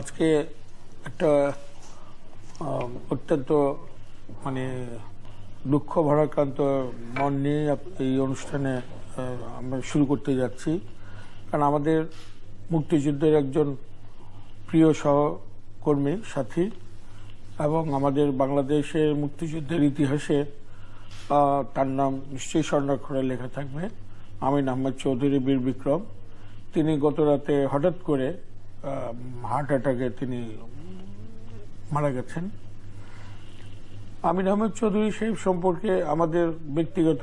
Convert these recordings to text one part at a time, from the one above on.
আজকে একটা অত্যন্ত মানে দুঃখ ভরাক্রান্ত মন নিয়ে এই অনুষ্ঠানে আমরা শুরু করতে যাচ্ছি কারণ আমাদের মুক্তিযুদ্ধের একজন প্রিয় সহকর্মী সাথী এবং আমাদের বাংলাদেশের মুক্তিযুদ্ধের ইতিহাসে তার নাম নিশ্চয়ই স্বর্ণাক্ষরে লেখা থাকবে আমিন আহমদ চৌধুরী বীর বিক্রম তিনি গত রাতে হঠাৎ করে হার্ট অ্যাটাকে তিনি মারা গেছেন আমির আহমেদ চৌধুরী সেই সম্পর্কে আমাদের ব্যক্তিগত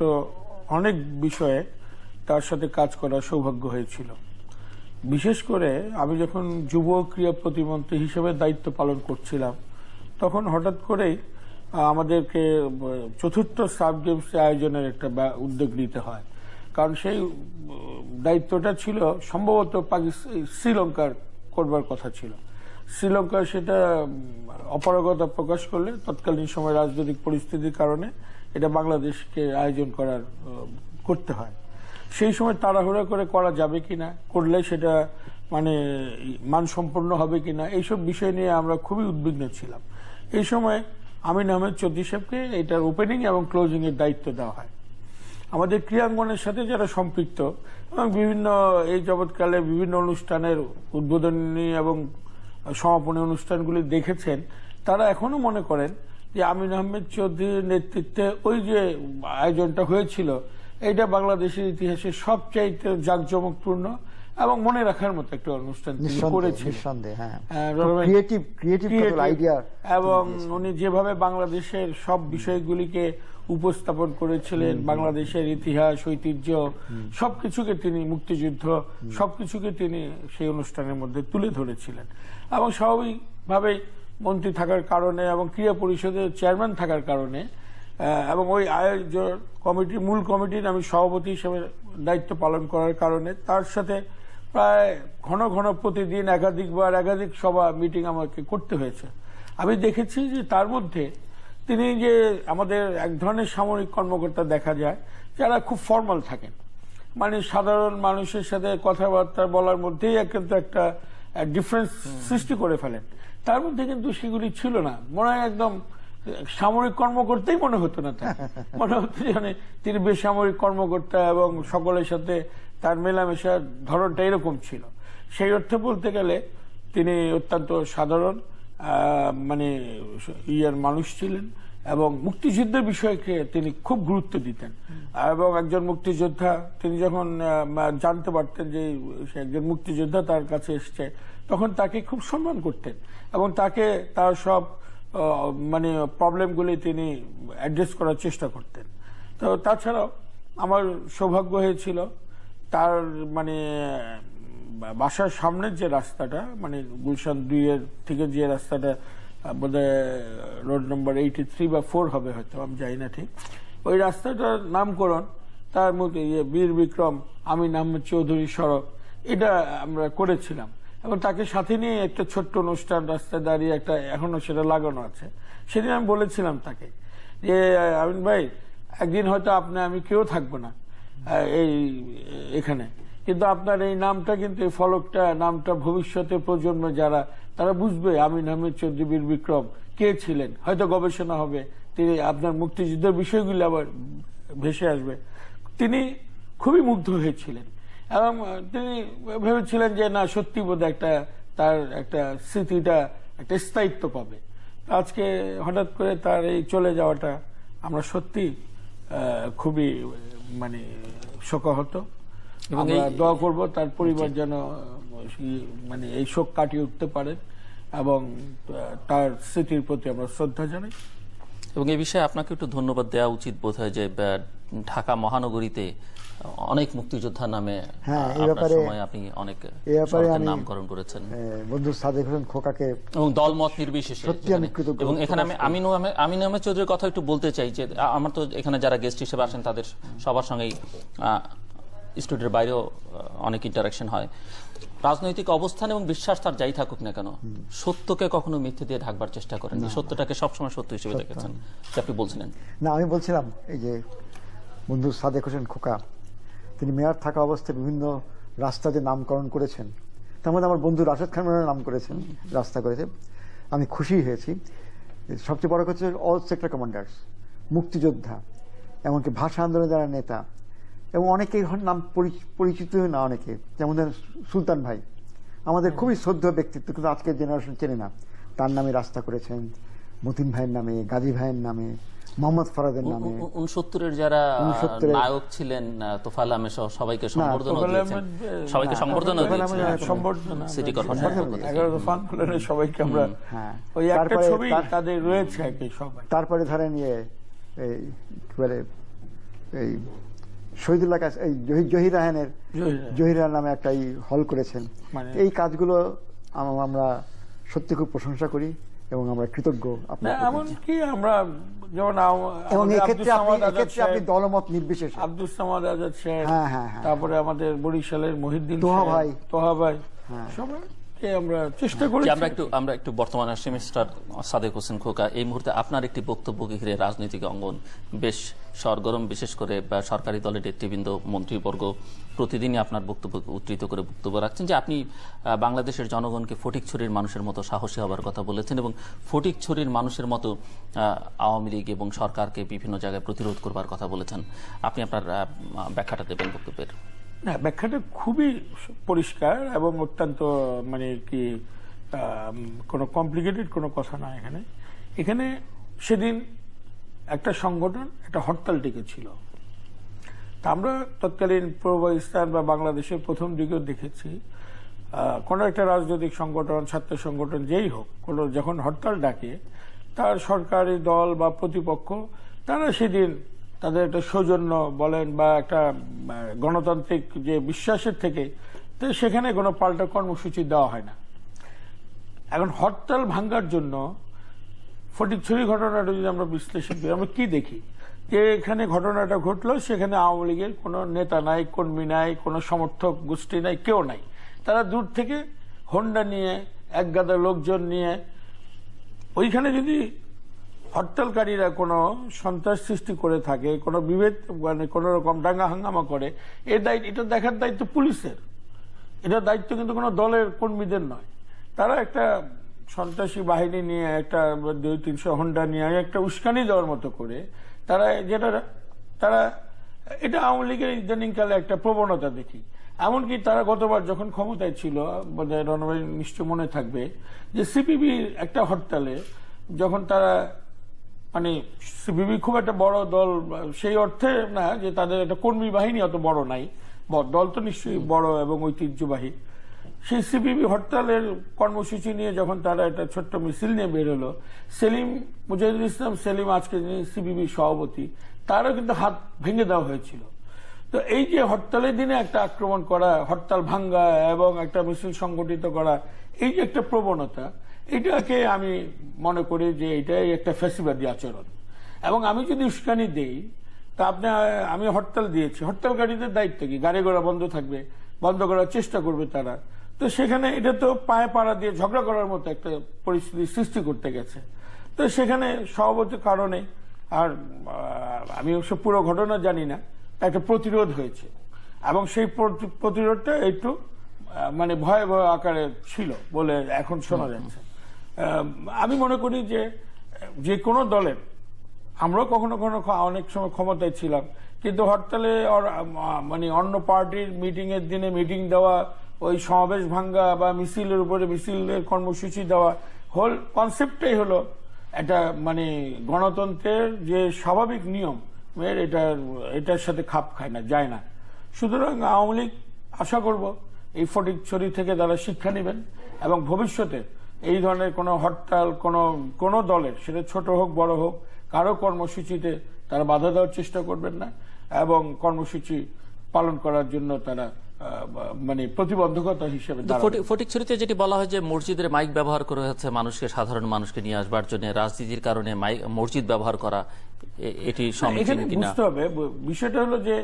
অনেক বিষয়ে তার সাথে কাজ করার সৌভাগ্য হয়েছিল বিশেষ করে আমি যখন যুব ক্রিয়া প্রতিমন্ত্রী হিসেবে দায়িত্ব পালন করছিলাম তখন হঠাৎ করেই আমাদেরকে চতুর্থ সাব গেমস আয়োজনের একটা উদ্যোগ নিতে হয় কারণ সেই দায়িত্বটা ছিল সম্ভবত পাকিস্তান শ্রীলঙ্কার করবার কথা ছিল শ্রীলঙ্কা সেটা অপারগতা প্রকাশ করলে তৎকালীন সময় রাজনৈতিক পরিস্থিতির কারণে এটা বাংলাদেশকে আয়োজন করার করতে হয় সেই সময় তাড়াহুড়া করে করা যাবে কিনা করলে সেটা মানে মানসম্পন্ন হবে কিনা এইসব বিষয় নিয়ে আমরা খুবই উদ্বিগ্ন ছিলাম এই সময় আমিন আহমেদ চৌধুরী সাহেবকে এটার ওপেনিং এবং ক্লোজিংয়ের দায়িত্ব দেওয়া হয় আমাদের ক্রিয়াঙ্গনের সাথে যারা সম্পৃক্ত এবং বিভিন্ন এই জগৎকালে বিভিন্ন অনুষ্ঠানের উদ্বোধনী এবং সমাপনী অনুষ্ঠানগুলি দেখেছেন তারা এখনো মনে করেন যে আমিন আহমেদ চৌধুরীর নেতৃত্বে ওই যে আয়োজনটা হয়েছিল এটা বাংলাদেশের ইতিহাসে সবচাইতে জাঁকজমকপূর্ণ এবং মনে রাখার মতো একটা অনুষ্ঠান হ্যাঁ। এবং উনি যেভাবে বাংলাদেশের সব বিষয়গুলিকে উপস্থাপন করেছিলেন বাংলাদেশের ইতিহাস ঐতিহ্য সবকিছুকে তিনি মুক্তিযুদ্ধ সবকিছুকে তিনি সেই অনুষ্ঠানের মধ্যে তুলে ধরেছিলেন এবং স্বাভাবিকভাবেই মন্ত্রী থাকার কারণে এবং ক্রীড়া পরিষদের চেয়ারম্যান থাকার কারণে এবং ওই আয়োজন কমিটির মূল কমিটির আমি সভাপতি হিসেবে দায়িত্ব পালন করার কারণে তার সাথে প্রায় ঘন ঘন প্রতিদিন একাধিকবার একাধিক সভা মিটিং আমাকে করতে হয়েছে আমি দেখেছি যে তার মধ্যে তিনি যে আমাদের এক ধরনের সামরিক কর্মকর্তা দেখা যায় যারা খুব ফর্মাল থাকেন মানে সাধারণ মানুষের সাথে কথাবার্তা বলার মধ্যেই কিন্তু একটা ডিফারেন্স সৃষ্টি করে ফেলেন তার মধ্যে কিন্তু সেগুলি ছিল না মনে হয় একদম সামরিক কর্মকর্তাই মনে হতো না তার মনে হতো যে তিনি বেসামরিক কর্মকর্তা এবং সকলের সাথে তার মেলামেশার ধরনটা এরকম ছিল সেই অর্থে বলতে গেলে তিনি অত্যন্ত সাধারণ মানে ইয়ার মানুষ ছিলেন এবং মুক্তিযুদ্ধের বিষয়কে তিনি খুব গুরুত্ব দিতেন এবং একজন মুক্তিযোদ্ধা তিনি যখন জানতে পারতেন যে সে একজন মুক্তিযোদ্ধা তার কাছে এসছে তখন তাকে খুব সম্মান করতেন এবং তাকে তার সব মানে প্রবলেমগুলি তিনি অ্যাড্রেস করার চেষ্টা করতেন তো তাছাড়াও আমার সৌভাগ্য হয়েছিল তার মানে বাসার সামনের যে রাস্তাটা মানে গুলশান দুইয়ের থেকে যে রাস্তাটা বোধহয় রোড নম্বর এইটি থ্রি বা ফোর হবে হয়তো আমি জানি না ঠিক ওই রাস্তাটার নামকরণ তার মধ্যে বীর বিক্রম আমি নাম চৌধুরী সড়ক এটা আমরা করেছিলাম এবং তাকে সাথে নিয়ে একটা ছোট্ট অনুষ্ঠান রাস্তায় দাঁড়িয়ে একটা এখনও সেটা লাগানো আছে সেদিন আমি বলেছিলাম তাকে যে আমিন ভাই একদিন হয়তো আপনি আমি কেউ থাকবো না এই এখানে কিন্তু আপনার এই নামটা কিন্তু এই ফলকটা নামটা ভবিষ্যতে প্রজন্মে যারা তারা বুঝবে আমিন নামে চৌধুরী বিক্রম কে ছিলেন হয়তো গবেষণা হবে তিনি আপনার মুক্তিযুদ্ধের বিষয়গুলি আবার ভেসে আসবে তিনি খুবই মুগ্ধ হয়েছিলেন এবং তিনি ভেবেছিলেন যে না সত্যি বোধ একটা তার একটা স্মৃতিটা একটা স্থায়িত্ব পাবে আজকে হঠাৎ করে তার এই চলে যাওয়াটা আমরা সত্যি খুবই মানে শোকাহত আমরা দোয়া করব তার পরিবার যেন মানে এই শোক কাটিয়ে উঠতে পারে এবং তার স্মৃতির প্রতি আমরা শ্রদ্ধা জানাই এবং এই বিষয়ে আপনাকে একটু ধন্যবাদ দেওয়া উচিত বোধ হয় যে ঢাকা মহানগরীতে অনেক মুক্তিযোদ্ধা নামে হ্যাঁ, সময় আপনি অনেক নামকরণ করেছেন বন্ধু সাদেক হোসেন খোকাকে এবং দলমত নির্বিশেষে এবং এখানে আমি আমিনু আমিনু আহমেদ চৌধুরীর কথা একটু বলতে চাই যে আমার তো এখানে যারা গেস্ট হিসেবে আসেন তাদের সবার সঙ্গেই স্টুডিওর বাইরেও অনেক ইন্টারাকশন হয় রাজনৈতিক অবস্থান এবং বিশ্বাস তার যাই থাকুক না কেন সত্যকে কখনো মিথ্যে দিয়ে ঢাকবার চেষ্টা করেন সত্যটাকে সবসময় সত্য হিসেবে দেখেছেন আপনি বলছিলেন না আমি বলছিলাম এই যে বন্ধু সাদেক হোসেন খোকা তিনি মেয়র থাকা অবস্থায় বিভিন্ন রাস্তা যে নামকরণ করেছেন তার মধ্যে আমার বন্ধু রাশেদ খান নাম করেছেন রাস্তা করেছে আমি খুশি হয়েছি সবচেয়ে বড় কথা অল সেক্টর কমান্ডার্স মুক্তিযোদ্ধা এমনকি ভাষা আন্দোলনের যারা নেতা এবং অনেকে নাম পরিচিত না অনেকে যেমন সুলতান ভাই আমাদের খুবই শ্রদ্ধ ব্যক্তিত্ব কিন্তু আজকের জেনারেশন চেনে না তার নামে রাস্তা করেছেন মতিন ভাইয়ের নামে গাজী ভাইয়ের নামে মোহাম্মদ ফরাদের নামে উনসত্তরের যারা নায়ক ছিলেন তোফাল আহমেদ সবাইকে সম্বর্ধনা দিয়েছেন সবাইকে সম্বর্ধনা দিয়েছেন সম্বর্ধনা সিটি কর্পোরেশন সবাইকে আমরা হ্যাঁ। ওই একটা ছবি তাদের রয়েছে আর কি সবাই তারপরে ধরেন ইয়ে এই এই শহীদুল্লাহ এই জহির রাহানের জহির নামে একটা হল করেছেন মানে- এই কাজগুলো আমরা সত্যি খুব প্রশংসা করি এবং আমরা কৃতজ্ঞ এমনকি আমরা যেমন আপনি দলমত নির্বিশেষ আব্দুল সামাদ আজাদ সাহেব হ্যাঁ, হ্যাঁ, হ্যাঁ। তারপরে আমাদের বরিশালের মহিউদ্দিন তোহা ভাই তোহা ভাই সবাই আমরা চেষ্টা করি আমরা একটু আমরা একটু সাদেক হোসেন খোকা এই মুহূর্তে আপনার একটি বক্তব্যকে ঘিরে রাজনৈতিক অঙ্গন বেশ সরগরম বিশেষ করে সরকারি দলের নেতৃবৃন্দ মন্ত্রীবর্গ প্রতিদিনই আপনার বক্তব্য উত্তৃত করে বক্তব্য রাখছেন যে আপনি বাংলাদেশের জনগণকে ছড়ির মানুষের মতো সাহসী হবার কথা বলেছেন এবং ফটিক ছড়ির মানুষের মতো আওয়ামী লীগ এবং সরকারকে বিভিন্ন জায়গায় প্রতিরোধ করবার কথা বলেছেন আপনি আপনার ব্যাখ্যাটা দেবেন বক্তব্যের না ব্যাখ্যাটা খুবই পরিষ্কার এবং অত্যন্ত মানে কি কোনো কমপ্লিকেটেড কোনো কথা না এখানে এখানে সেদিন একটা সংগঠন একটা হরতাল ডেকেছিল তা আমরা তৎকালীন পূর্ব পাকিস্তান বা বাংলাদেশের প্রথম দিকেও দেখেছি কোনো একটা রাজনৈতিক সংগঠন ছাত্র সংগঠন যেই হোক কোনো যখন হরতাল ডাকে তার সরকারি দল বা প্রতিপক্ষ তারা সেদিন তাদের একটা সৌজন্য বলেন বা একটা গণতান্ত্রিক যে বিশ্বাসের থেকে তো সেখানে কোনো পাল্টা কর্মসূচি দেওয়া হয় না এখন হরতাল ভাঙ্গার জন্য ছবি ঘটনাটা যদি আমরা বিশ্লেষণ করি আমরা কি দেখি যে এখানে ঘটনাটা ঘটলো সেখানে আওয়ামী লীগের কোনো নেতা নাই কর্মী নাই কোনো সমর্থক গোষ্ঠী নাই কেউ নাই তারা দূর থেকে হন্ডা নিয়ে একগাদা লোকজন নিয়ে ওইখানে যদি হরতালকারীরা কোনো সন্ত্রাস সৃষ্টি করে থাকে কোনো বিভেদ মানে কোনো রকম ডাঙ্গা হাঙ্গামা করে এ দায়িত্ব এটা দেখার দায়িত্ব পুলিশের এটা দায়িত্ব কিন্তু কোনো দলের কর্মীদের নয় তারা একটা সন্ত্রাসী বাহিনী নিয়ে একটা দুই তিনশো হন্ডা নিয়ে একটা উস্কানি দেওয়ার মতো করে তারা যেটা তারা এটা আওয়ামী লীগের ইদানিংকালে একটা প্রবণতা দেখি এমনকি তারা গতবার যখন ক্ষমতায় ছিল রণবাই নিশ্চয় মনে থাকবে যে সিপিবির একটা হরতালে যখন তারা মানে সিপিবি খুব একটা বড় দল সেই অর্থে না যে তাদের একটা কর্মী বাহিনী অত বড় নাই দল তো নিশ্চয়ই বড় এবং ঐতিহ্যবাহী সেই সিপিবি হরতালের কর্মসূচি নিয়ে যখন তারা একটা ছোট্ট মিছিল নিয়ে বেরোলো সেলিম মুজাহিদুল ইসলাম সেলিম আজকে যিনি সিপিবি সভাপতি তারও কিন্তু হাত ভেঙে দেওয়া হয়েছিল তো এই যে হরতালের দিনে একটা আক্রমণ করা হরতাল ভাঙ্গা এবং একটা মিছিল সংগঠিত করা এই যে একটা প্রবণতা এটাকে আমি মনে করি যে এটাই একটা ফেসিবাদী আচরণ এবং আমি যদি উস্কানি দিই তা আপনি আমি হরতাল দিয়েছি হরতালকারীদের দায়িত্ব কি গাড়ি ঘোড়া বন্ধ থাকবে বন্ধ করার চেষ্টা করবে তারা তো সেখানে এটা তো পায়ে পাড়া দিয়ে ঝগড়া করার মতো একটা পরিস্থিতি সৃষ্টি করতে গেছে তো সেখানে স্বভাবত কারণে আর আমি অবশ্য পুরো ঘটনা জানি না একটা প্রতিরোধ হয়েছে এবং সেই প্রতিরোধটা একটু মানে ভয়াবহ আকারে ছিল বলে এখন শোনা যাচ্ছে আমি মনে করি যে যে কোনো দলের আমরাও কখনো কখনো অনেক সময় ক্ষমতায় ছিলাম কিন্তু হরতালে মানে অন্য পার্টির মিটিং এর দিনে মিটিং দেওয়া ওই সমাবেশ ভাঙ্গা বা মিছিলের উপরে মিছিলের কর্মসূচি দেওয়া হোল কনসেপ্টটাই হলো এটা মানে গণতন্ত্রের যে স্বাভাবিক নিয়ম এর এটা এটার সাথে খাপ খায় না যায় না সুতরাং আওয়ামী লীগ আশা করব এই ফটিক ছড়ি থেকে তারা শিক্ষা নেবেন এবং ভবিষ্যতে এই ধরনের কোনো হরতাল কোনো কোনো দলের সেটা ছোট হোক বড় হোক কারো কর্মসূচিতে তারা বাধা দেওয়ার চেষ্টা করবেন না এবং কর্মসূচি পালন করার জন্য তারা মানে প্রতিবন্ধকতা হিসেবে ছুরিতে যেটি বলা হয় যে মসজিদের মাইক ব্যবহার করা হচ্ছে মানুষকে সাধারণ মানুষকে নিয়ে আসবার জন্য রাজনীতির কারণে মাইক মসজিদ ব্যবহার করা এটি বুঝতে হবে বিষয়টা হলো যে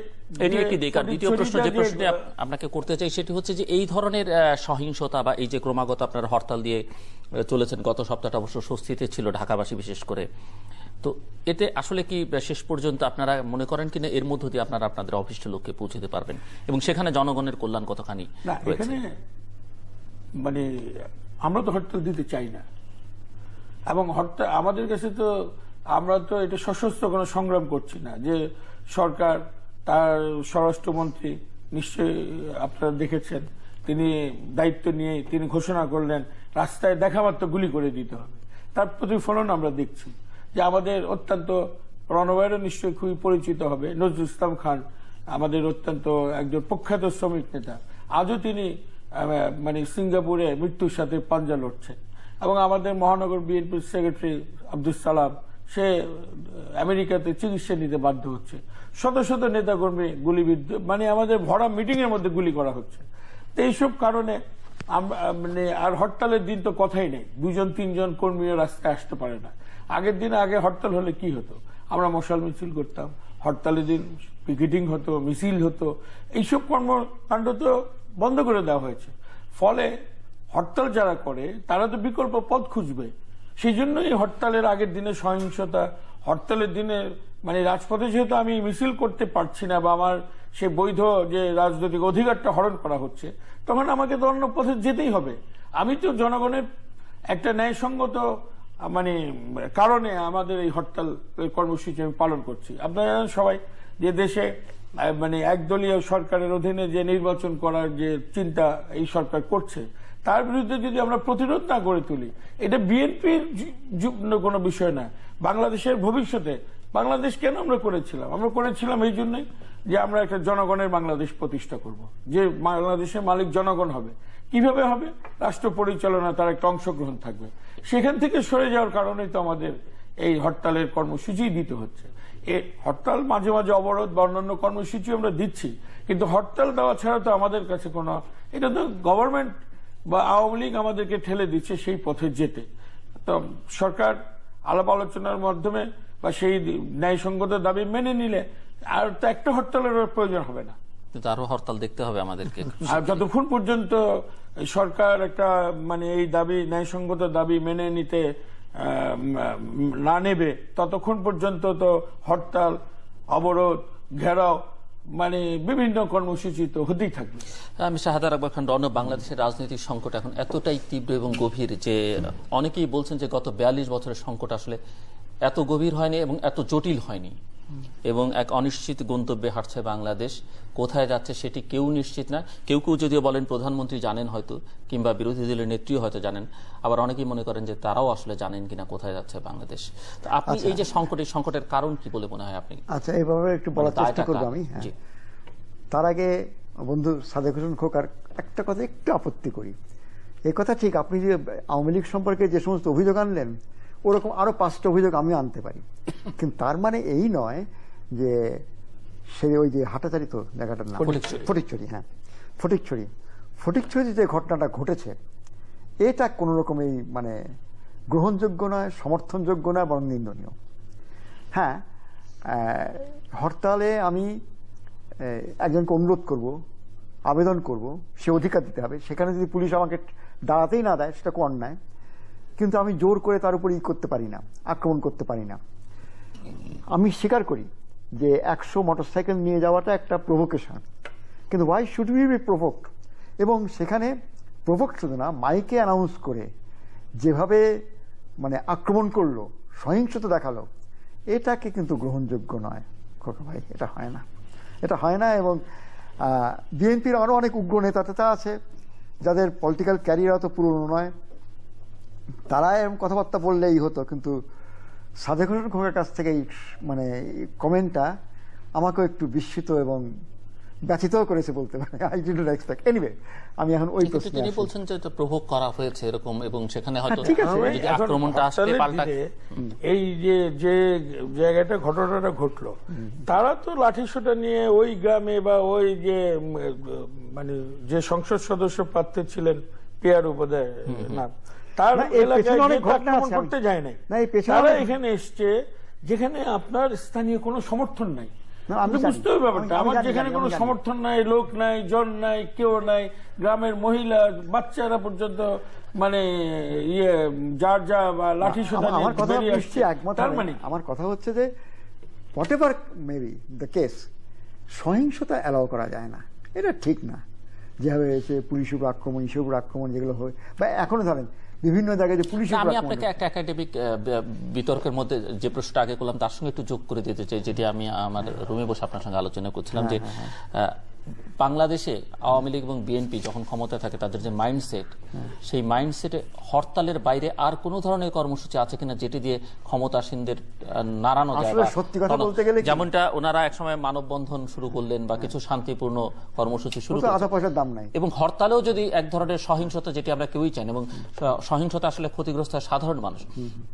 এটি একটি দিক দ্বিতীয় প্রশ্ন যে প্রশ্নটি আপনাকে করতে চাই সেটি হচ্ছে যে এই ধরনের সহিংসতা বা এই যে ক্রমাগত আপনারা হরতাল দিয়ে চলেছেন গত সপ্তাহটা অবশ্য স্বস্তিতে ছিল ঢাকাবাসী বিশেষ করে তো এতে আসলে কি শেষ পর্যন্ত আপনারা মনে করেন কিনা এর মধ্য দিয়ে আপনারা আপনাদের অভিষ্ট লোককে পৌঁছতে পারবেন এবং সেখানে জনগণের কল্যাণ কতখানি মানে আমরা তো হরতাল দিতে চাই না এবং হরতাল আমাদের কাছে তো আমরা তো এটা সশস্ত্র কোনো সংগ্রাম করছি না যে সরকার তার স্বরাষ্ট্রমন্ত্রী নিশ্চয়ই আপনারা দেখেছেন তিনি দায়িত্ব নিয়ে তিনি ঘোষণা করলেন রাস্তায় দেখা মাত্র গুলি করে দিতে হবে তার প্রতিফলন আমরা দেখছি যে আমাদের অত্যন্ত রণবায়ু নিশ্চয়ই খুবই পরিচিত হবে নজরুল ইসলাম খান আমাদের অত্যন্ত একজন প্রখ্যাত শ্রমিক নেতা আজও তিনি মানে সিঙ্গাপুরে মৃত্যুর সাথে পাঞ্জা লড়ছেন এবং আমাদের মহানগর বিএনপির সেক্রেটারি আব্দুল সালাম সে আমেরিকাতে চিকিৎসা নিতে বাধ্য হচ্ছে শত শত নেতাকর্মী গুলিবিদ্ধ মানে আমাদের ভরা মিটিংয়ের মধ্যে গুলি করা হচ্ছে তো এইসব কারণে মানে আর হরতালের দিন তো কথাই নেই দুজন তিনজন কর্মীও রাস্তায় আসতে পারে না আগের দিন আগে হরতাল হলে কি হতো আমরা মশাল মিছিল করতাম হরতালের দিন পিকেটিং হতো মিছিল হতো এইসব কর্মকাণ্ড তো বন্ধ করে দেওয়া হয়েছে ফলে হরতাল যারা করে তারা তো বিকল্প পথ খুঁজবে সেই জন্যই হরতালের আগের দিনে সহিংসতা হরতালের দিনে মানে রাজপথে যেহেতু আমি মিছিল করতে পারছি না বা আমার সে বৈধ যে রাজনৈতিক অধিকারটা হরণ করা হচ্ছে তখন আমাকে তো অন্য পথে যেতেই হবে আমি তো জনগণের একটা ন্যায়সঙ্গত মানে কারণে আমাদের এই হরতাল কর্মসূচি আমি পালন করছি আপনারা জানেন সবাই যে দেশে মানে একদলীয় সরকারের অধীনে যে নির্বাচন করার যে চিন্তা এই সরকার করছে তার বিরুদ্ধে যদি আমরা প্রতিরোধ না করে তুলি এটা বিএনপির কোনো বিষয় না বাংলাদেশের ভবিষ্যতে বাংলাদেশ কেন আমরা করেছিলাম আমরা করেছিলাম এই জন্যই যে আমরা একটা জনগণের বাংলাদেশ প্রতিষ্ঠা করব। যে বাংলাদেশের মালিক জনগণ হবে কিভাবে হবে রাষ্ট্র পরিচালনা তার একটা অংশগ্রহণ থাকবে সেখান থেকে সরে যাওয়ার কারণেই তো আমাদের এই হরতালের কর্মসূচি দিতে হচ্ছে এ হরতাল মাঝে মাঝে অবরোধ বা অন্যান্য কর্মসূচি আমরা দিচ্ছি কিন্তু হরতাল দেওয়া ছাড়া তো আমাদের কাছে কোনো এটা তো গভর্নমেন্ট বা আওয়ামী লীগ আমাদেরকে ঠেলে দিচ্ছে সেই পথে যেতে তো সরকার আলাপ আলোচনার মাধ্যমে বা সেই ন্যায়সঙ্গত দাবি মেনে নিলে আর তো একটা হরতালের প্রয়োজন হবে না আরো হরতাল দেখতে হবে আমাদেরকে আর যতক্ষণ পর্যন্ত সরকার একটা মানে এই দাবি ন্যায়সঙ্গত দাবি মেনে নিতে না নেবে ততক্ষণ পর্যন্ত তো হরতাল অবরোধ ঘেরাও মানে বিভিন্ন কর্মসূচি তো হতেই থাকবে আমি হ্যাঁ, শাহাদার আকবর খান রন বাংলাদেশের রাজনৈতিক সংকট এখন এতটাই তীব্র এবং গভীর যে অনেকেই বলছেন যে গত বিয়াল্লিশ বছরের সংকট আসলে এত গভীর হয়নি এবং এত জটিল হয়নি এবং এক অনিশ্চিত গন্তব্যে হাঁটছে বাংলাদেশ কোথায় যাচ্ছে সেটি কেউ নিশ্চিত না কেউ কেউ যদিও বলেন প্রধানমন্ত্রী জানেন হয়তো কিংবা বিরোধী দলের নেত্রীও হয়তো জানেন আবার অনেকেই মনে করেন যে তারাও আসলে জানেন কিনা কোথায় যাচ্ছে বাংলাদেশ তা আপনি আচ্ছা। এই যে সংকট এই সংকটের কারণ কি বলে মনে হয় আপনি আচ্ছা এইভাবে একটু বলার মানে চেষ্টা করব আমি হ্যাঁ। তার আগে বন্ধু সাদেক হোসেন খোকার একটা কথা একটু আপত্তি করি এ কথা ঠিক আপনি যে আওয়ামী লীগ সম্পর্কে যে সমস্ত অভিযোগ আনলেন ওরকম আরও পাঁচটা অভিযোগ আমি আনতে পারি কিন্তু তার মানে এই নয় যে সে ওই যে হাটাচারিত জায়গাটার নাম ফটিকছড়ি হ্যাঁ ফটিকছড়ি ফটিকছড়ি যে ঘটনাটা ঘটেছে এটা কোনো রকমই মানে গ্রহণযোগ্য নয় সমর্থনযোগ্য নয় বরং নিন্দনীয় হ্যাঁ হরতালে আমি একজনকে অনুরোধ করব আবেদন করব সে অধিকার দিতে হবে সেখানে যদি পুলিশ আমাকে দাঁড়াতেই না দেয় সেটা কোন অন্যায় কিন্তু আমি জোর করে তার উপর ই করতে পারি না আক্রমণ করতে পারি না আমি স্বীকার করি যে একশো মোটরসাইকেল নিয়ে যাওয়াটা একটা প্রভোকেশন কিন্তু why should be be provoke এবং সেখানে প্রভোক শুধু না মাইকে অ্যানাউন্স করে যেভাবে মানে আক্রমণ করলো সহিংসতা দেখালো এটাকে কিন্তু গ্রহণযোগ্য নয় খোকা ভাই এটা হয় না এটা হয় না এবং বিএনপির আরও অনেক উগ্র নেতা টেতা আছে যাদের পলিটিক্যাল ক্যারিয়ার অত পুরনো নয় তারা এরকম কথাবার্তা বললেই হতো কিন্তু সাদেক হোসেন কাছ থেকে এই মানে কমেন্টটা আমাকেও একটু বিস্মিত এবং করেছে বলতে পারে I did not expect anyway আমি এখন ওই তিনি বলছেন যে এটা করা হয়েছে এরকম এবং সেখানে হ্যাঁ, হয়তো যদি আক্রমণটা পাল্টা এই যে যে জায়গাটা ঘটনাটা ঘটলো তারা তো লাঠি নিয়ে ওই গ্রামে বা ওই যে মানে যে সংসদ সদস্য প্রার্থী ছিলেন পেয়ার উপাধ্যায় না তার করতে যায় নাই তারা এখানে এসছে যেখানে আপনার স্থানীয় কোনো সমর্থন নাই আমি বুঝতে হবে ব্যাপারটা আমার যেখানে কোনো সমর্থন নাই লোক নাই জন নাই কেউ নাই গ্রামের মহিলা বাচ্চারা পর্যন্ত মানে ইয়ে যার যা বা লাঠি সোটা আমার কথা একমত তার মানে আমার কথা হচ্ছে যে whatever maybe the case সহিংসতা অ্যালাউ করা যায় না এটা ঠিক না যেভাবে হয়েছে পুলিশ আক্রমণ ইসব আক্রমণ যেগুলো হয় বা এখনো ধরেন বিভিন্ন জায়গায় যে পুলিশ আমি আপনাকে একটা একাডেমিক বিতর্কের মধ্যে যে প্রশ্নটা আগে করলাম তার সঙ্গে একটু যোগ করে দিতে চাই যেটি আমি আমার রুমে বসে আপনার সঙ্গে আলোচনা করছিলাম হ্যাঁ, যে হ্যাঁ, হ্যাঁ। বাংলাদেশে আওয়ামী লীগ এবং বিএনপি যখন ক্ষমতা থাকে তাদের যে মাইন্ডসেট সেই মাইন্ডসেটে হরতালের বাইরে আর কোন ধরনের কর্মসূচি আছে কিনা যেটি দিয়ে ক্ষমতাসীনদের নাড়ানো যায় যেমনটা ওনারা একসময় মানববন্ধন শুরু করলেন বা কিছু শান্তিপূর্ণ কর্মসূচি শুরু পয়সার এবং হরতালেও যদি এক ধরনের সহিংসতা যেটি আমরা কেউই চাই এবং সহিংসতা আসলে ক্ষতিগ্রস্ত সাধারণ মানুষ